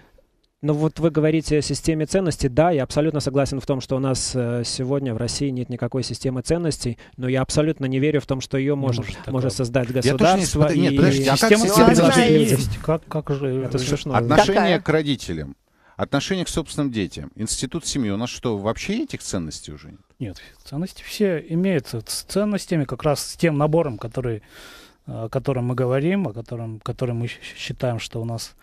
ну вот вы говорите о системе ценностей. Да, я абсолютно согласен в том, что у нас э, сегодня в России нет никакой системы ценностей, но я абсолютно не верю в том, что ее может, может, может создать государство. Я точно не, и... нет, подожди, а как система ценностей? есть. Как, как же это смешно? Отношение Какая? к родителям. Отношение к собственным детям. Институт семьи. У нас что, вообще этих ценностей уже нет? Нет, ценности все имеются. С ценностями как раз с тем набором, который о котором мы говорим, о котором, который мы считаем, что у нас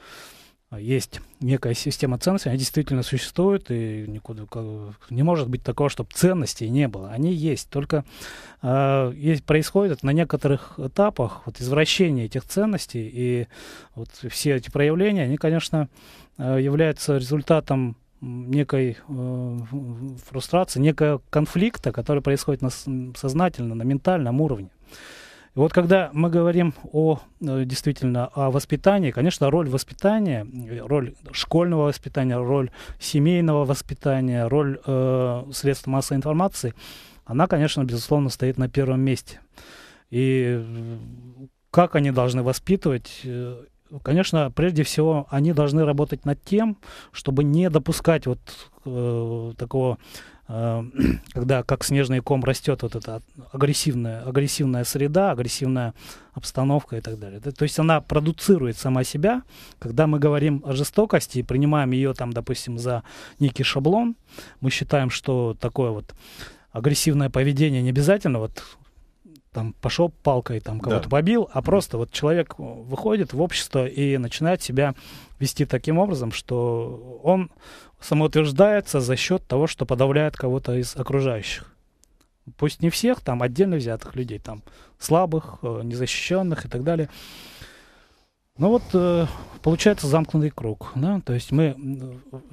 а, есть некая система ценностей, она действительно существует, и никуда, не может быть такого, чтобы ценностей не было. Они есть, только э, есть, происходит на некоторых этапах вот, извращение этих ценностей, и вот все эти проявления, они, конечно, а, являются результатом некой э, фрустрации, некого конфликта, который происходит на, сознательно, на ментальном уровне вот когда мы говорим о, э, действительно о воспитании, конечно, роль воспитания, э, роль школьного воспитания, роль семейного воспитания, роль э, средств массовой информации, она, конечно, безусловно, стоит на первом месте. И э, как они должны воспитывать конечно, прежде всего, они должны работать над тем, чтобы не допускать вот э, такого Эм, когда как снежный ком растет вот эта агрессивная, агрессивная среда, агрессивная обстановка и так далее. То есть она продуцирует сама себя. Когда мы говорим о жестокости и принимаем ее там, допустим, за некий шаблон, мы считаем, что такое вот агрессивное поведение не обязательно вот там пошел палкой, там кого-то да. побил, а просто вот человек выходит в общество и начинает себя вести таким образом, что он самоутверждается за счет того, что подавляет кого-то из окружающих. Пусть не всех, там отдельно взятых людей, там слабых, э, незащищенных и так далее. Ну вот э, получается замкнутый круг, да, то есть мы,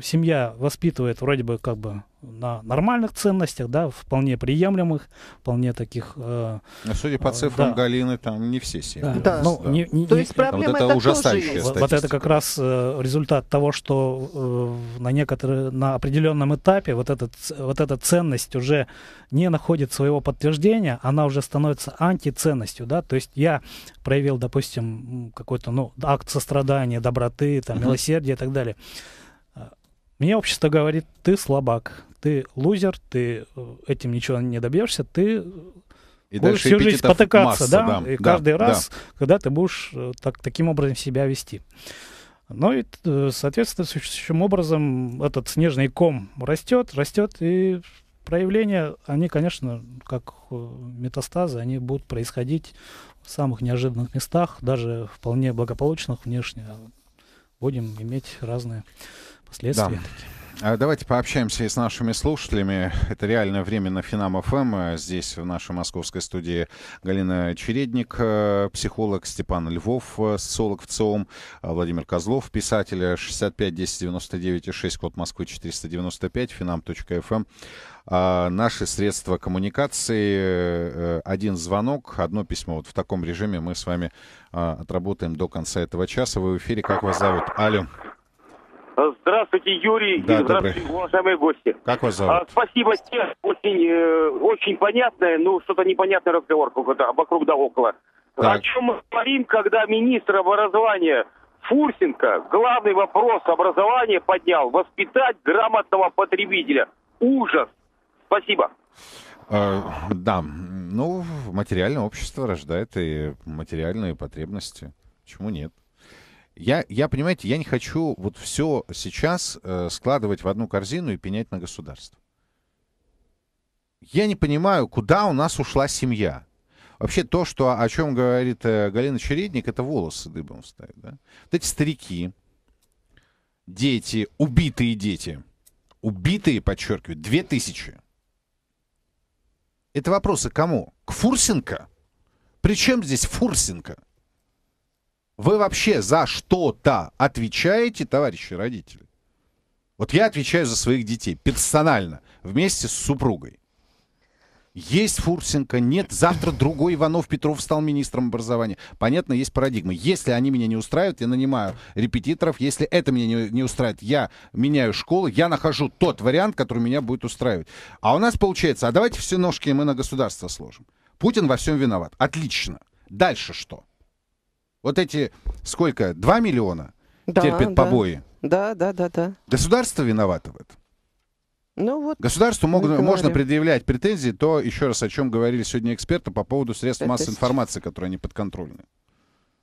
семья воспитывает вроде бы как бы на нормальных ценностях, да, вполне приемлемых, вполне таких. Э, Но ну, судя по э, цифрам да. Галины, там не все семьи. Да. Да. Ну, да. Не, не, То есть проблема вот это, это ужасающая тоже Вот это как раз э, результат того, что э, на некоторые, на определенном этапе вот этот вот эта ценность уже не находит своего подтверждения, она уже становится антиценностью, да. То есть я проявил, допустим, какой-то ну акт сострадания, доброты, там угу. милосердия и так далее. Мне общество говорит, ты слабак, ты лузер, ты э, этим ничего не добьешься, ты и будешь всю жизнь потыкаться, масса, да, да, и да, каждый да. раз, когда ты будешь э, так, таким образом себя вести. Ну и, э, соответственно, существующим образом этот снежный ком растет, растет, и проявления, они, конечно, как метастазы, они будут происходить в самых неожиданных местах, даже вполне благополучных внешне. Будем иметь разные Следствие. Да. А давайте пообщаемся и с нашими слушателями. Это реальное время на Финам ФМ. Эм. Здесь в нашей московской студии Галина Чередник, э, психолог Степан Львов, э, социолог в ЦИОМ, э, Владимир Козлов, писатель 65 10 99 6, код Москвы 495, финам.фм эм. а наши средства коммуникации. Один звонок, одно письмо. Вот в таком режиме мы с вами отработаем до конца этого часа. Вы в эфире. Как вас зовут? Алло. Здравствуйте, Юрий. Да, и здравствуйте, добрый. уважаемые гости. Как вас зовут? А, спасибо, всем. Очень, э, очень понятное, но ну, что-то непонятный разговор какой-то, вокруг да около. Так. О чем мы говорим, когда министр образования Фурсенко главный вопрос образования поднял. Воспитать грамотного потребителя. Ужас. Спасибо. Э, да, ну, материальное общество рождает и материальные потребности. Почему нет? Я, я, понимаете, я не хочу вот все сейчас э, складывать в одну корзину и пенять на государство. Я не понимаю, куда у нас ушла семья. Вообще то, что, о чем говорит э, Галина Чередник, это волосы дыбом встают. Да? Вот эти старики, дети, убитые дети. Убитые, подчеркиваю, две тысячи. Это вопросы кому? К Фурсенко? Причем здесь Фурсенко? Вы вообще за что-то отвечаете, товарищи родители? Вот я отвечаю за своих детей персонально, вместе с супругой. Есть Фурсенко, нет. Завтра другой Иванов Петров стал министром образования. Понятно, есть парадигма. Если они меня не устраивают, я нанимаю репетиторов. Если это меня не, не устраивает, я меняю школу, я нахожу тот вариант, который меня будет устраивать. А у нас получается, а давайте все ножки мы на государство сложим. Путин во всем виноват. Отлично. Дальше что? Вот эти сколько? 2 миллиона да, терпят да. побои. Да, да, да, да. Государство виновато в этом. Ну, вот Государству мог, можно предъявлять претензии, то, еще раз, о чем говорили сегодня эксперты по поводу средств массовой информации, которые они подконтрольны.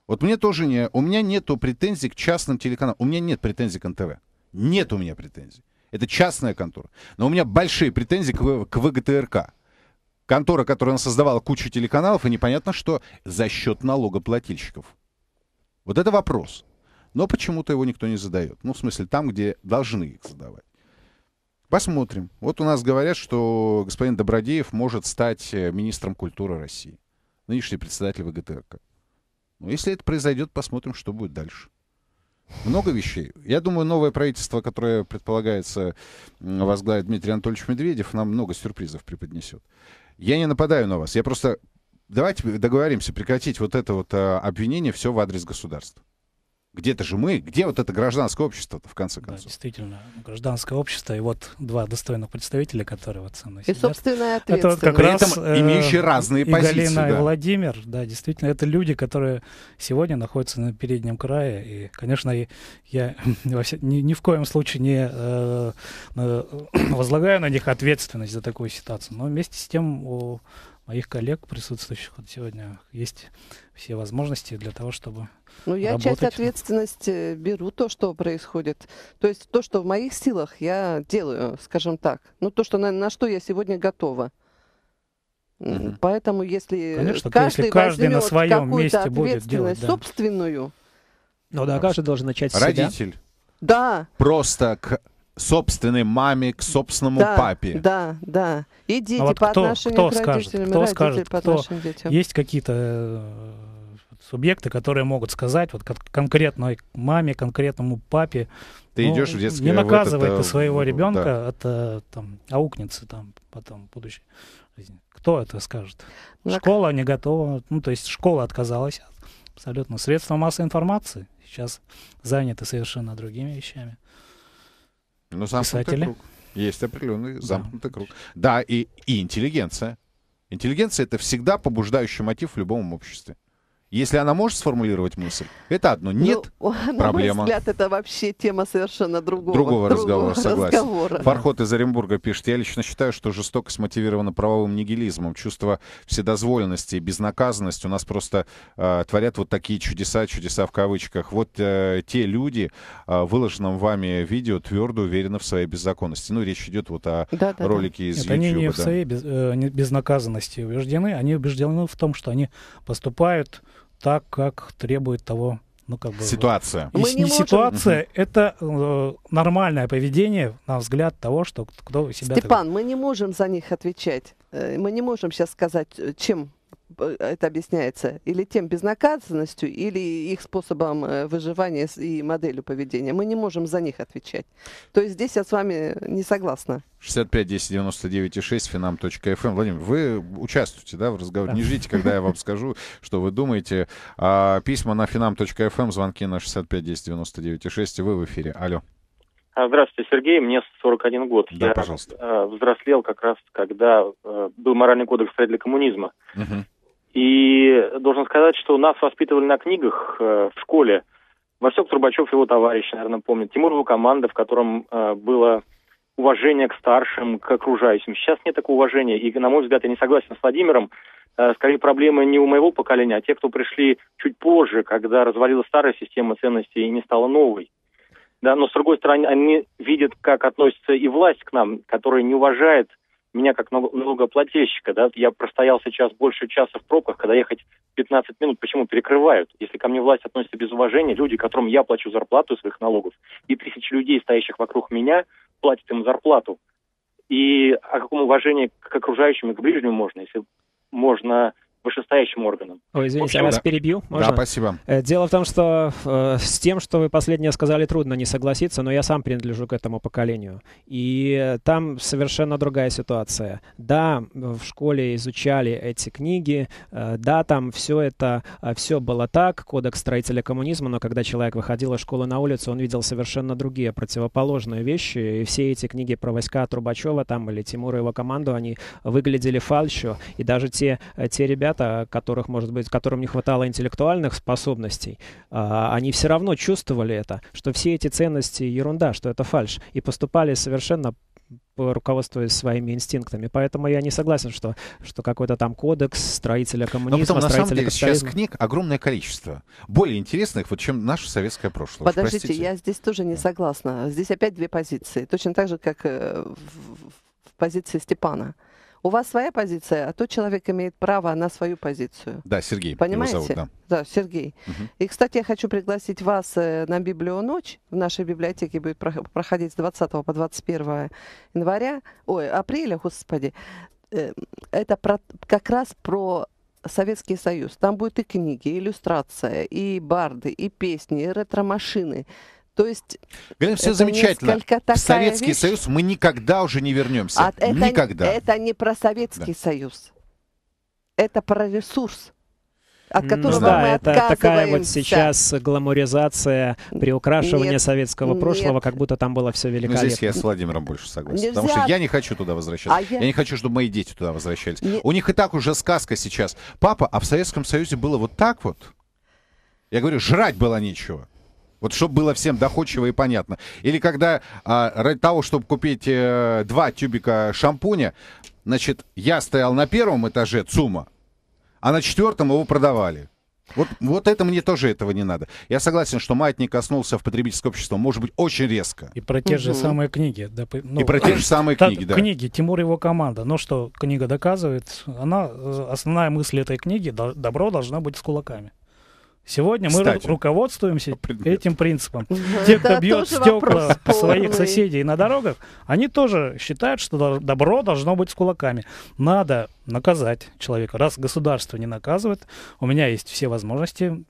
Вот мне тоже не... У меня нету претензий к частным телеканалам. У меня нет претензий к НТВ. Нет у меня претензий. Это частная контора. Но у меня большие претензии к, к ВГТРК. Контора, которая создавала кучу телеканалов, и непонятно что, за счет налогоплательщиков. Вот это вопрос. Но почему-то его никто не задает. Ну, в смысле, там, где должны их задавать. Посмотрим. Вот у нас говорят, что господин Добродеев может стать э, министром культуры России. Нынешний председатель ВГТРК. Ну, если это произойдет, посмотрим, что будет дальше. Много вещей. Я думаю, новое правительство, которое предполагается возглавить Дмитрий Анатольевич Медведев, нам много сюрпризов преподнесет. Я не нападаю на вас. Я просто давайте договоримся прекратить вот это вот а, обвинение все в адрес государства. Где-то же мы, где вот это гражданское общество в конце концов? Да, действительно, гражданское общество и вот два достойных представителя, которые вот со мной и сидят. И собственная ответственность. Это вот как При раз, этом э, разные и позиции. Галина, да. и Владимир, да, действительно, это люди, которые сегодня находятся на переднем крае. И, конечно, я ни, ни в коем случае не э, э возлагаю на них ответственность за такую ситуацию, но вместе с тем... У, моих коллег, присутствующих вот сегодня, есть все возможности для того, чтобы Ну, я работать. часть ответственности беру то, что происходит. То есть то, что в моих силах, я делаю, скажем так. Ну, то, что на, на что я сегодня готова. Угу. Поэтому, если Конечно, каждый, если каждый на своем месте будет делать да. собственную... Ну да, а каждый должен начать с Родитель. себя. Да. Просто к собственной маме, к собственному да, папе. Да, да. И дети а вот по кто, отношению кто к скажет, родителям, кто скажет, по кто... детям. Есть какие-то э, субъекты, которые могут сказать вот конкретной маме, конкретному папе. Ты ну, идешь в детское... Не наказывай вот это, ты своего ребенка, да. это там аукнется там потом в будущей жизни. Кто это скажет? Ну, так. Школа не готова, ну то есть школа отказалась абсолютно. Средства массовой информации сейчас заняты совершенно другими вещами. Ну, замкнутый круг. Есть определенный замкнутый да. круг. Да, и, и интеллигенция. Интеллигенция — это всегда побуждающий мотив в любом обществе. Если она может сформулировать мысль, это одно. Ну, Нет, ну, проблема. На мой взгляд, это вообще тема совершенно другого, другого, другого разговора. Согласен. Разговора. Фархот из Оренбурга пишет, я лично считаю, что жестокость мотивирована правовым нигилизмом. Чувство вседозволенности и безнаказанности у нас просто э, творят вот такие чудеса, чудеса в кавычках. Вот э, те люди, э, выложенном вами видео, твердо уверены в своей беззаконности. Ну, речь идет вот о да, да, ролике да. из Нет, YouTube. Они не да. в своей без, э, безнаказанности убеждены, они убеждены в том, что они поступают так, как требует того ну, как бы, ситуация. Ну, мы не, не можем... ситуация, угу. это э, нормальное поведение, на взгляд того, что кто себя... Степан, так... мы не можем за них отвечать. Э, мы не можем сейчас сказать, э, чем Э, это объясняется? Или тем безнаказанностью, или их способом э, выживания и моделью поведения? Мы не можем за них отвечать. То есть здесь я с вами не согласна. 65 10 99 и 6 finam.fm. Эм. Владимир, вы участвуете да, в разговоре. Да. Не ждите, когда я вам скажу, что вы думаете. А, письма на finam.fm, эм, звонки на 65 10 99 6. И вы в эфире. Алло. А, здравствуйте, Сергей. Мне 41 год. Да, я пожалуйста. Э, взрослел как раз, когда был моральный кодекс для коммунизма. Угу. И должен сказать, что нас воспитывали на книгах э, в школе. Васек Трубачев, его товарищ, наверное, помнит. Тимурова команда, в котором э, было уважение к старшим, к окружающим. Сейчас нет такого уважения. И, на мой взгляд, я не согласен с Владимиром. Э, скорее, проблемы не у моего поколения, а те, кто пришли чуть позже, когда развалилась старая система ценностей и не стала новой. Да, но, с другой стороны, они видят, как относится и власть к нам, которая не уважает э, меня как налогоплательщика, да, я простоял сейчас больше часа в пробках, когда ехать 15 минут, почему перекрывают? Если ко мне власть относится без уважения, люди, которым я плачу зарплату из своих налогов, и тысячи людей, стоящих вокруг меня, платят им зарплату. И о каком уважении к окружающим и к ближнему можно, если можно вышестоящим органам. Ой, извините, общем, я вас да. перебью. Можно? Да, спасибо. Э, дело в том, что э, с тем, что вы последнее сказали, трудно не согласиться, но я сам принадлежу к этому поколению. И там совершенно другая ситуация. Да, в школе изучали эти книги, э, да, там все это, э, все было так, кодекс строителя коммунизма, но когда человек выходил из школы на улицу, он видел совершенно другие, противоположные вещи, и все эти книги про войска Трубачева там или Тимура и его команду, они выглядели фальшью, и даже те, э, те ребята, ребята, которых, может быть, которым не хватало интеллектуальных способностей, а, они все равно чувствовали это, что все эти ценности ерунда, что это фальш, и поступали совершенно руководствуясь своими инстинктами. Поэтому я не согласен, что, что какой-то там кодекс строителя коммунизма, Но потом, на самом деле, сейчас книг огромное количество. Более интересных, вот, чем наше советское прошлое. Подождите, Простите. я здесь тоже не согласна. Здесь опять две позиции. Точно так же, как э, в позиции Степана. У вас своя позиция, а тот человек имеет право на свою позицию. Да, Сергей. Понимаете? Его зовут, да. да, Сергей. Угу. И, кстати, я хочу пригласить вас э, на Библионочь. В нашей библиотеке будет проходить с 20 по 21 января, ой, апреля, господи. Э, это про, как раз про Советский Союз. Там будут и книги, и иллюстрация, и барды, и песни, и ретро-машины. То есть... Говорим, все замечательно. В Советский вещь. Союз мы никогда уже не вернемся. А никогда. Это, не про Советский да. Союз. Это про ресурс от которого ну, да, это такая вот сейчас гламуризация, приукрашивания нет, советского прошлого, как будто там было все великолепно. Но ну, здесь я с Владимиром больше согласен. Нельзя... Потому что я не хочу туда возвращаться. А я... я не хочу, чтобы мои дети туда возвращались. Не... У них и так уже сказка сейчас. Папа, а в Советском Союзе было вот так вот? Я говорю, жрать было нечего. Вот чтобы было всем доходчиво и понятно. Или когда а, ради того, чтобы купить э, два тюбика шампуня, значит, я стоял на первом этаже ЦУМа, а на четвертом его продавали. Вот, вот это мне тоже этого не надо. Я согласен, что маятник коснулся в потребительское общество, может быть, очень резко. И про те же угу. самые книги. Да, ну, и про те же самые книги, да. Книги, Тимур и его команда. Но ну что книга доказывает, она, э, основная мысль этой книги, добро должно быть с кулаками. Сегодня Кстати, мы руководствуемся этим принципом. Те, кто бьет стекла своих соседей на дорогах, они тоже считают, что добро должно быть с кулаками. Надо наказать человека. Раз государство не наказывает, у меня есть все возможности.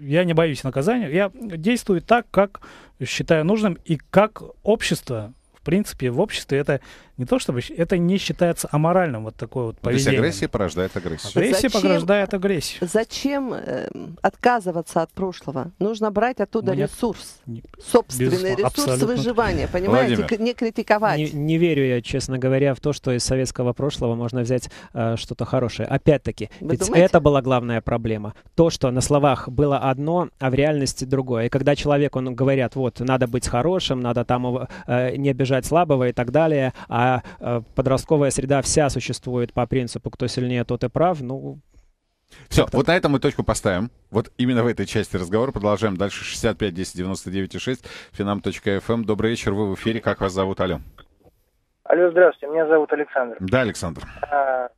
Я не боюсь наказания. Я действую так, как считаю нужным и как общество в принципе, в обществе это не то чтобы... Это не считается аморальным вот такое вот поведение. То есть агрессия порождает агрессию. Агрессия зачем, порождает агрессию. Зачем э, отказываться от прошлого? Нужно брать оттуда Мне... ресурс. Не... Собственный Безусловно. ресурс Абсолютно. выживания, понимаете? Владимир. Не критиковать. Не, не верю я, честно говоря, в то, что из советского прошлого можно взять э, что-то хорошее. Опять-таки, Вы ведь думаете? это была главная проблема. То, что на словах было одно, а в реальности другое. И когда человеку ну, говорят, вот, надо быть хорошим, надо там э, не обижать слабого и так далее, а Э, подростковая среда вся существует по принципу «кто сильнее, тот и прав», ну, все, вот на этом мы точку поставим. Вот именно в этой части разговора продолжаем. Дальше 65 10 99 6 finam.fm. Добрый вечер, вы в эфире. Как вас зовут? Алло. Алло, здравствуйте, меня зовут Александр. Да, Александр. А,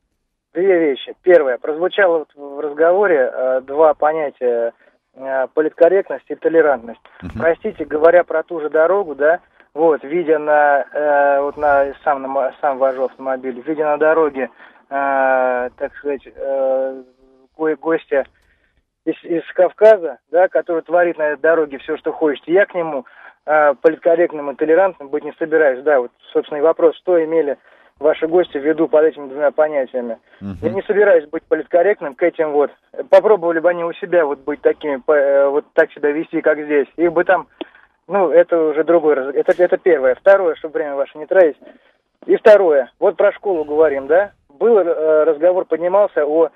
две вещи. Первое, прозвучало вот в разговоре а, два понятия а, политкорректность и толерантность. Угу. Простите, говоря про ту же дорогу, да, вот, видя на, э, вот на, сам, на, сам вожу автомобиль, видя на дороге, э, так сказать, э, го, гостя из, из Кавказа, да, который творит на этой дороге все, что хочет, я к нему э, политкорректным и толерантным быть не собираюсь, да, вот, собственно, и вопрос, что имели ваши гости в виду под этими двумя понятиями. Угу. Я не собираюсь быть политкорректным к этим вот. Попробовали бы они у себя вот быть такими, э, вот так себя вести, как здесь. Их бы там ну, это уже другой раз. Это, это первое. Второе, чтобы время ваше не тратить. И второе. Вот про школу говорим, да? Был э, разговор, поднимался о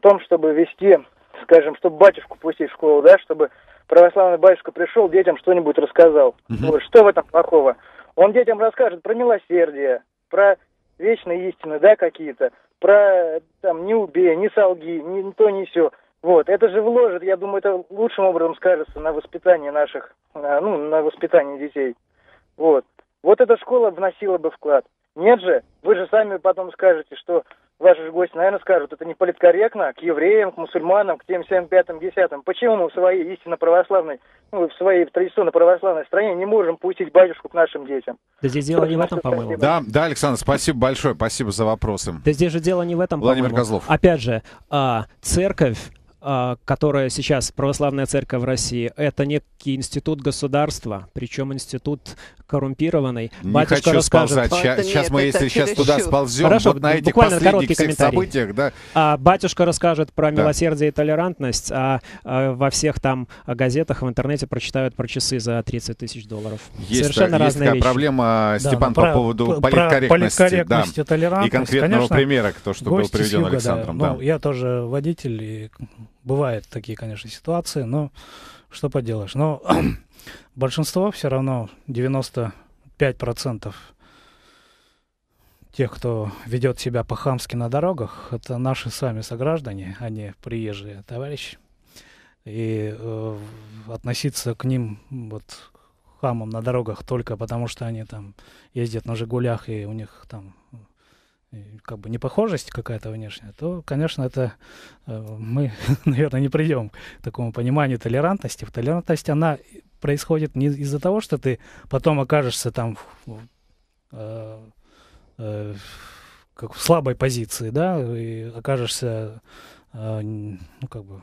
том, чтобы вести, скажем, чтобы батюшку пустить в школу, да, чтобы православный батюшка пришел, детям что-нибудь рассказал. Угу. Вот, что в этом плохого? Он детям расскажет про милосердие, про вечные истины, да, какие-то, про там не убей, не солги, не то, не все. Вот, это же вложит, я думаю, это лучшим образом скажется на воспитании наших, а, ну, на воспитании детей. Вот. Вот эта школа вносила бы вклад. Нет же, вы же сами потом скажете, что ваши же гости, наверное, скажут, это не политкорректно к евреям, к мусульманам, к тем всем пятым, десятым. Почему мы в своей истинно православной, ну, в своей традиционно православной стране не можем пустить батюшку к нашим детям? Да здесь дело не в этом, по-моему. Да, да, Александр, спасибо большое, спасибо за вопросы. Да здесь же дело не в этом, Владимир Козлов. Опять же, а, церковь а, которая сейчас православная церковь в России, это некий институт государства, причем институт коррумпированный. Не Батюшка хочу расскажет. сползать. Сейчас Нет, мы, если сейчас чересчур. туда сползем, Хорошо, вот на этих буквально последних всех событиях, да. А, батюшка расскажет про да. милосердие и толерантность, а, а во всех там газетах в интернете прочитают про часы за 30 тысяч долларов. Есть, Совершенно та, разные есть такая вещи. проблема, да, э, Степан, да, по про, поводу про, политкорректности, да. И конкретного Конечно, примера, то, что был приведен юга, Александром. Ну, да. Да. Ну, я тоже водитель и бывают такие, конечно, ситуации, но что поделаешь. Но большинство все равно, 95% тех, кто ведет себя по-хамски на дорогах, это наши сами сограждане, а не приезжие товарищи. И э, относиться к ним вот хамом на дорогах только потому, что они там ездят на «Жигулях» и у них там как бы непохожесть какая-то внешняя, то, конечно, это э, мы, наверное, не придем к такому пониманию толерантности. В толерантность она происходит не из-за того, что ты потом окажешься там в, э, э, как в слабой позиции, да, и окажешься э, ну, как бы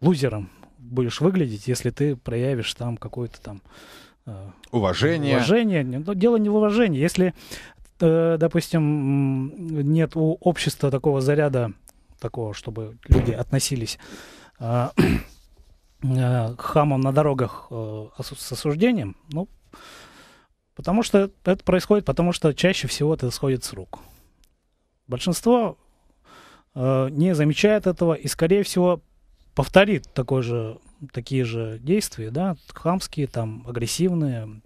лузером будешь выглядеть, если ты проявишь там какое то там э, Уважение. Уважение. Но ну, дело не в уважении. Если Э, допустим, нет у общества такого заряда, такого, чтобы люди относились а, э, к хамам на дорогах э, с осуждением, ну, потому что это происходит, потому что чаще всего это сходит с рук. Большинство не замечает этого и, скорее всего, повторит такой же, такие же действия, да, хамские, там, агрессивные,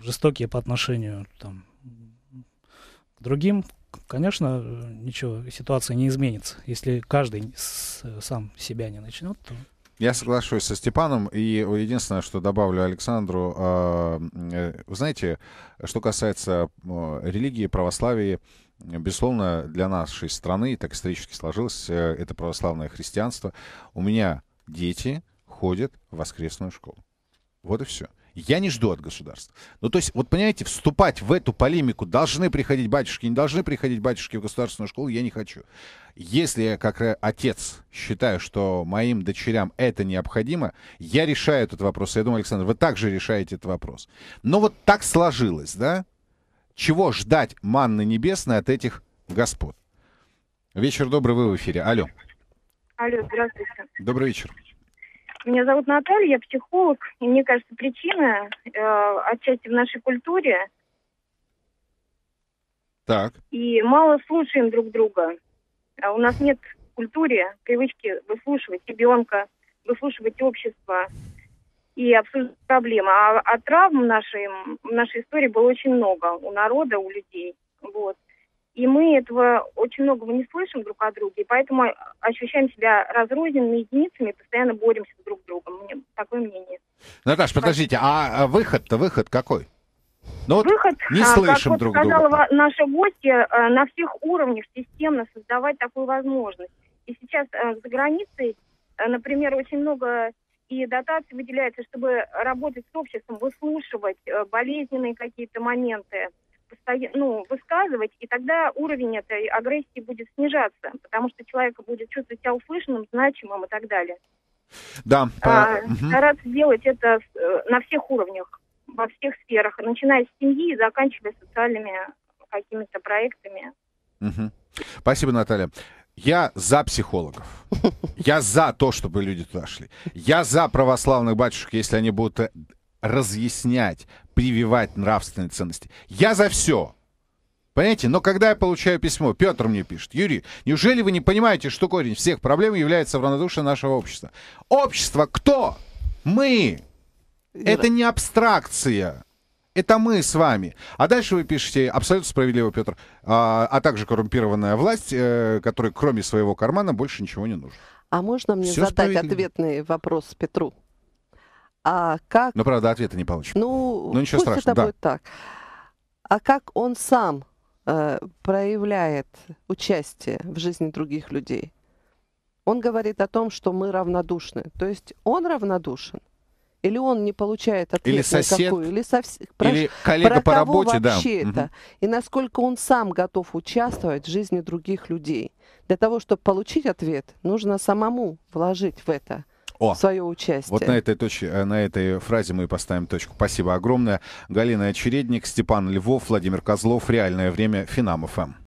жестокие по отношению там, к другим, конечно, ничего, ситуация не изменится. Если каждый с, сам себя не начнет, то... Я соглашусь со Степаном, и единственное, что добавлю Александру, а, э, вы знаете, что касается э, религии, православия, безусловно, для нашей страны, так исторически сложилось, э, это православное христианство. У меня дети ходят в воскресную школу. Вот и все я не жду от государства. Ну, то есть, вот понимаете, вступать в эту полемику, должны приходить батюшки, не должны приходить батюшки в государственную школу, я не хочу. Если я, как отец, считаю, что моим дочерям это необходимо, я решаю этот вопрос. Я думаю, Александр, вы также решаете этот вопрос. Но вот так сложилось, да? Чего ждать манны небесной от этих господ? Вечер добрый, вы в эфире. Алло. Алло, здравствуйте. Добрый вечер. Меня зовут Наталья, я психолог. И мне кажется, причина э, отчасти в нашей культуре. Так. И мало слушаем друг друга. А у нас нет в культуре привычки выслушивать ребенка, выслушивать общество и обсуждать проблемы. А, а травм в нашей, в нашей истории было очень много у народа, у людей. Вот. И мы этого очень многого не слышим друг от друга, и поэтому ощущаем себя разрозненными единицами, постоянно боремся друг с другом. Мне, такое мнение. Наташа, подождите, а, а выход-то выход какой? Но ну вот Выход, не а, слышим как друг вот сказала друга. наша гостья, а, на всех уровнях системно создавать такую возможность. И сейчас за границей, например, очень много и дотаций выделяется, чтобы работать с обществом, выслушивать болезненные какие-то моменты, ну, высказывать, и тогда уровень этой агрессии будет снижаться, потому что человек будет чувствовать себя услышанным, значимым и так далее. Да. А, по... Стараться делать это э, на всех уровнях, во всех сферах, начиная с семьи и заканчивая социальными какими-то проектами. Угу. Спасибо, Наталья. Я за психологов. Я за то, чтобы люди туда шли. Я за православных батюшек, если они будут э, разъяснять, прививать нравственные ценности. Я за все. Понимаете? Но когда я получаю письмо, Петр мне пишет, Юрий, неужели вы не понимаете, что корень всех проблем является равнодушие нашего общества? Общество кто? Мы. Это не абстракция. Это мы с вами. А дальше вы пишете, абсолютно справедливо, Петр, а, а также коррумпированная власть, э, которой кроме своего кармана больше ничего не нужно. А можно мне Все задать ответный вопрос Петру? А как... Но, ну, правда, ответа не получим. Ну, ну ничего пусть страшного, это да. будет так. А как он сам э, проявляет участие в жизни других людей? Он говорит о том, что мы равнодушны. То есть он равнодушен. Или он не получает ответ или сосед, никакой. Или, совс... про... или коллега про по работе, да. Это? Угу. И насколько он сам готов участвовать в жизни других людей. Для того, чтобы получить ответ, нужно самому вложить в это – о, свое участие. Вот на этой, точке, э, на этой фразе мы поставим точку. Спасибо огромное. Галина Очередник, Степан Львов, Владимир Козлов. Реальное время. Финам ФМ.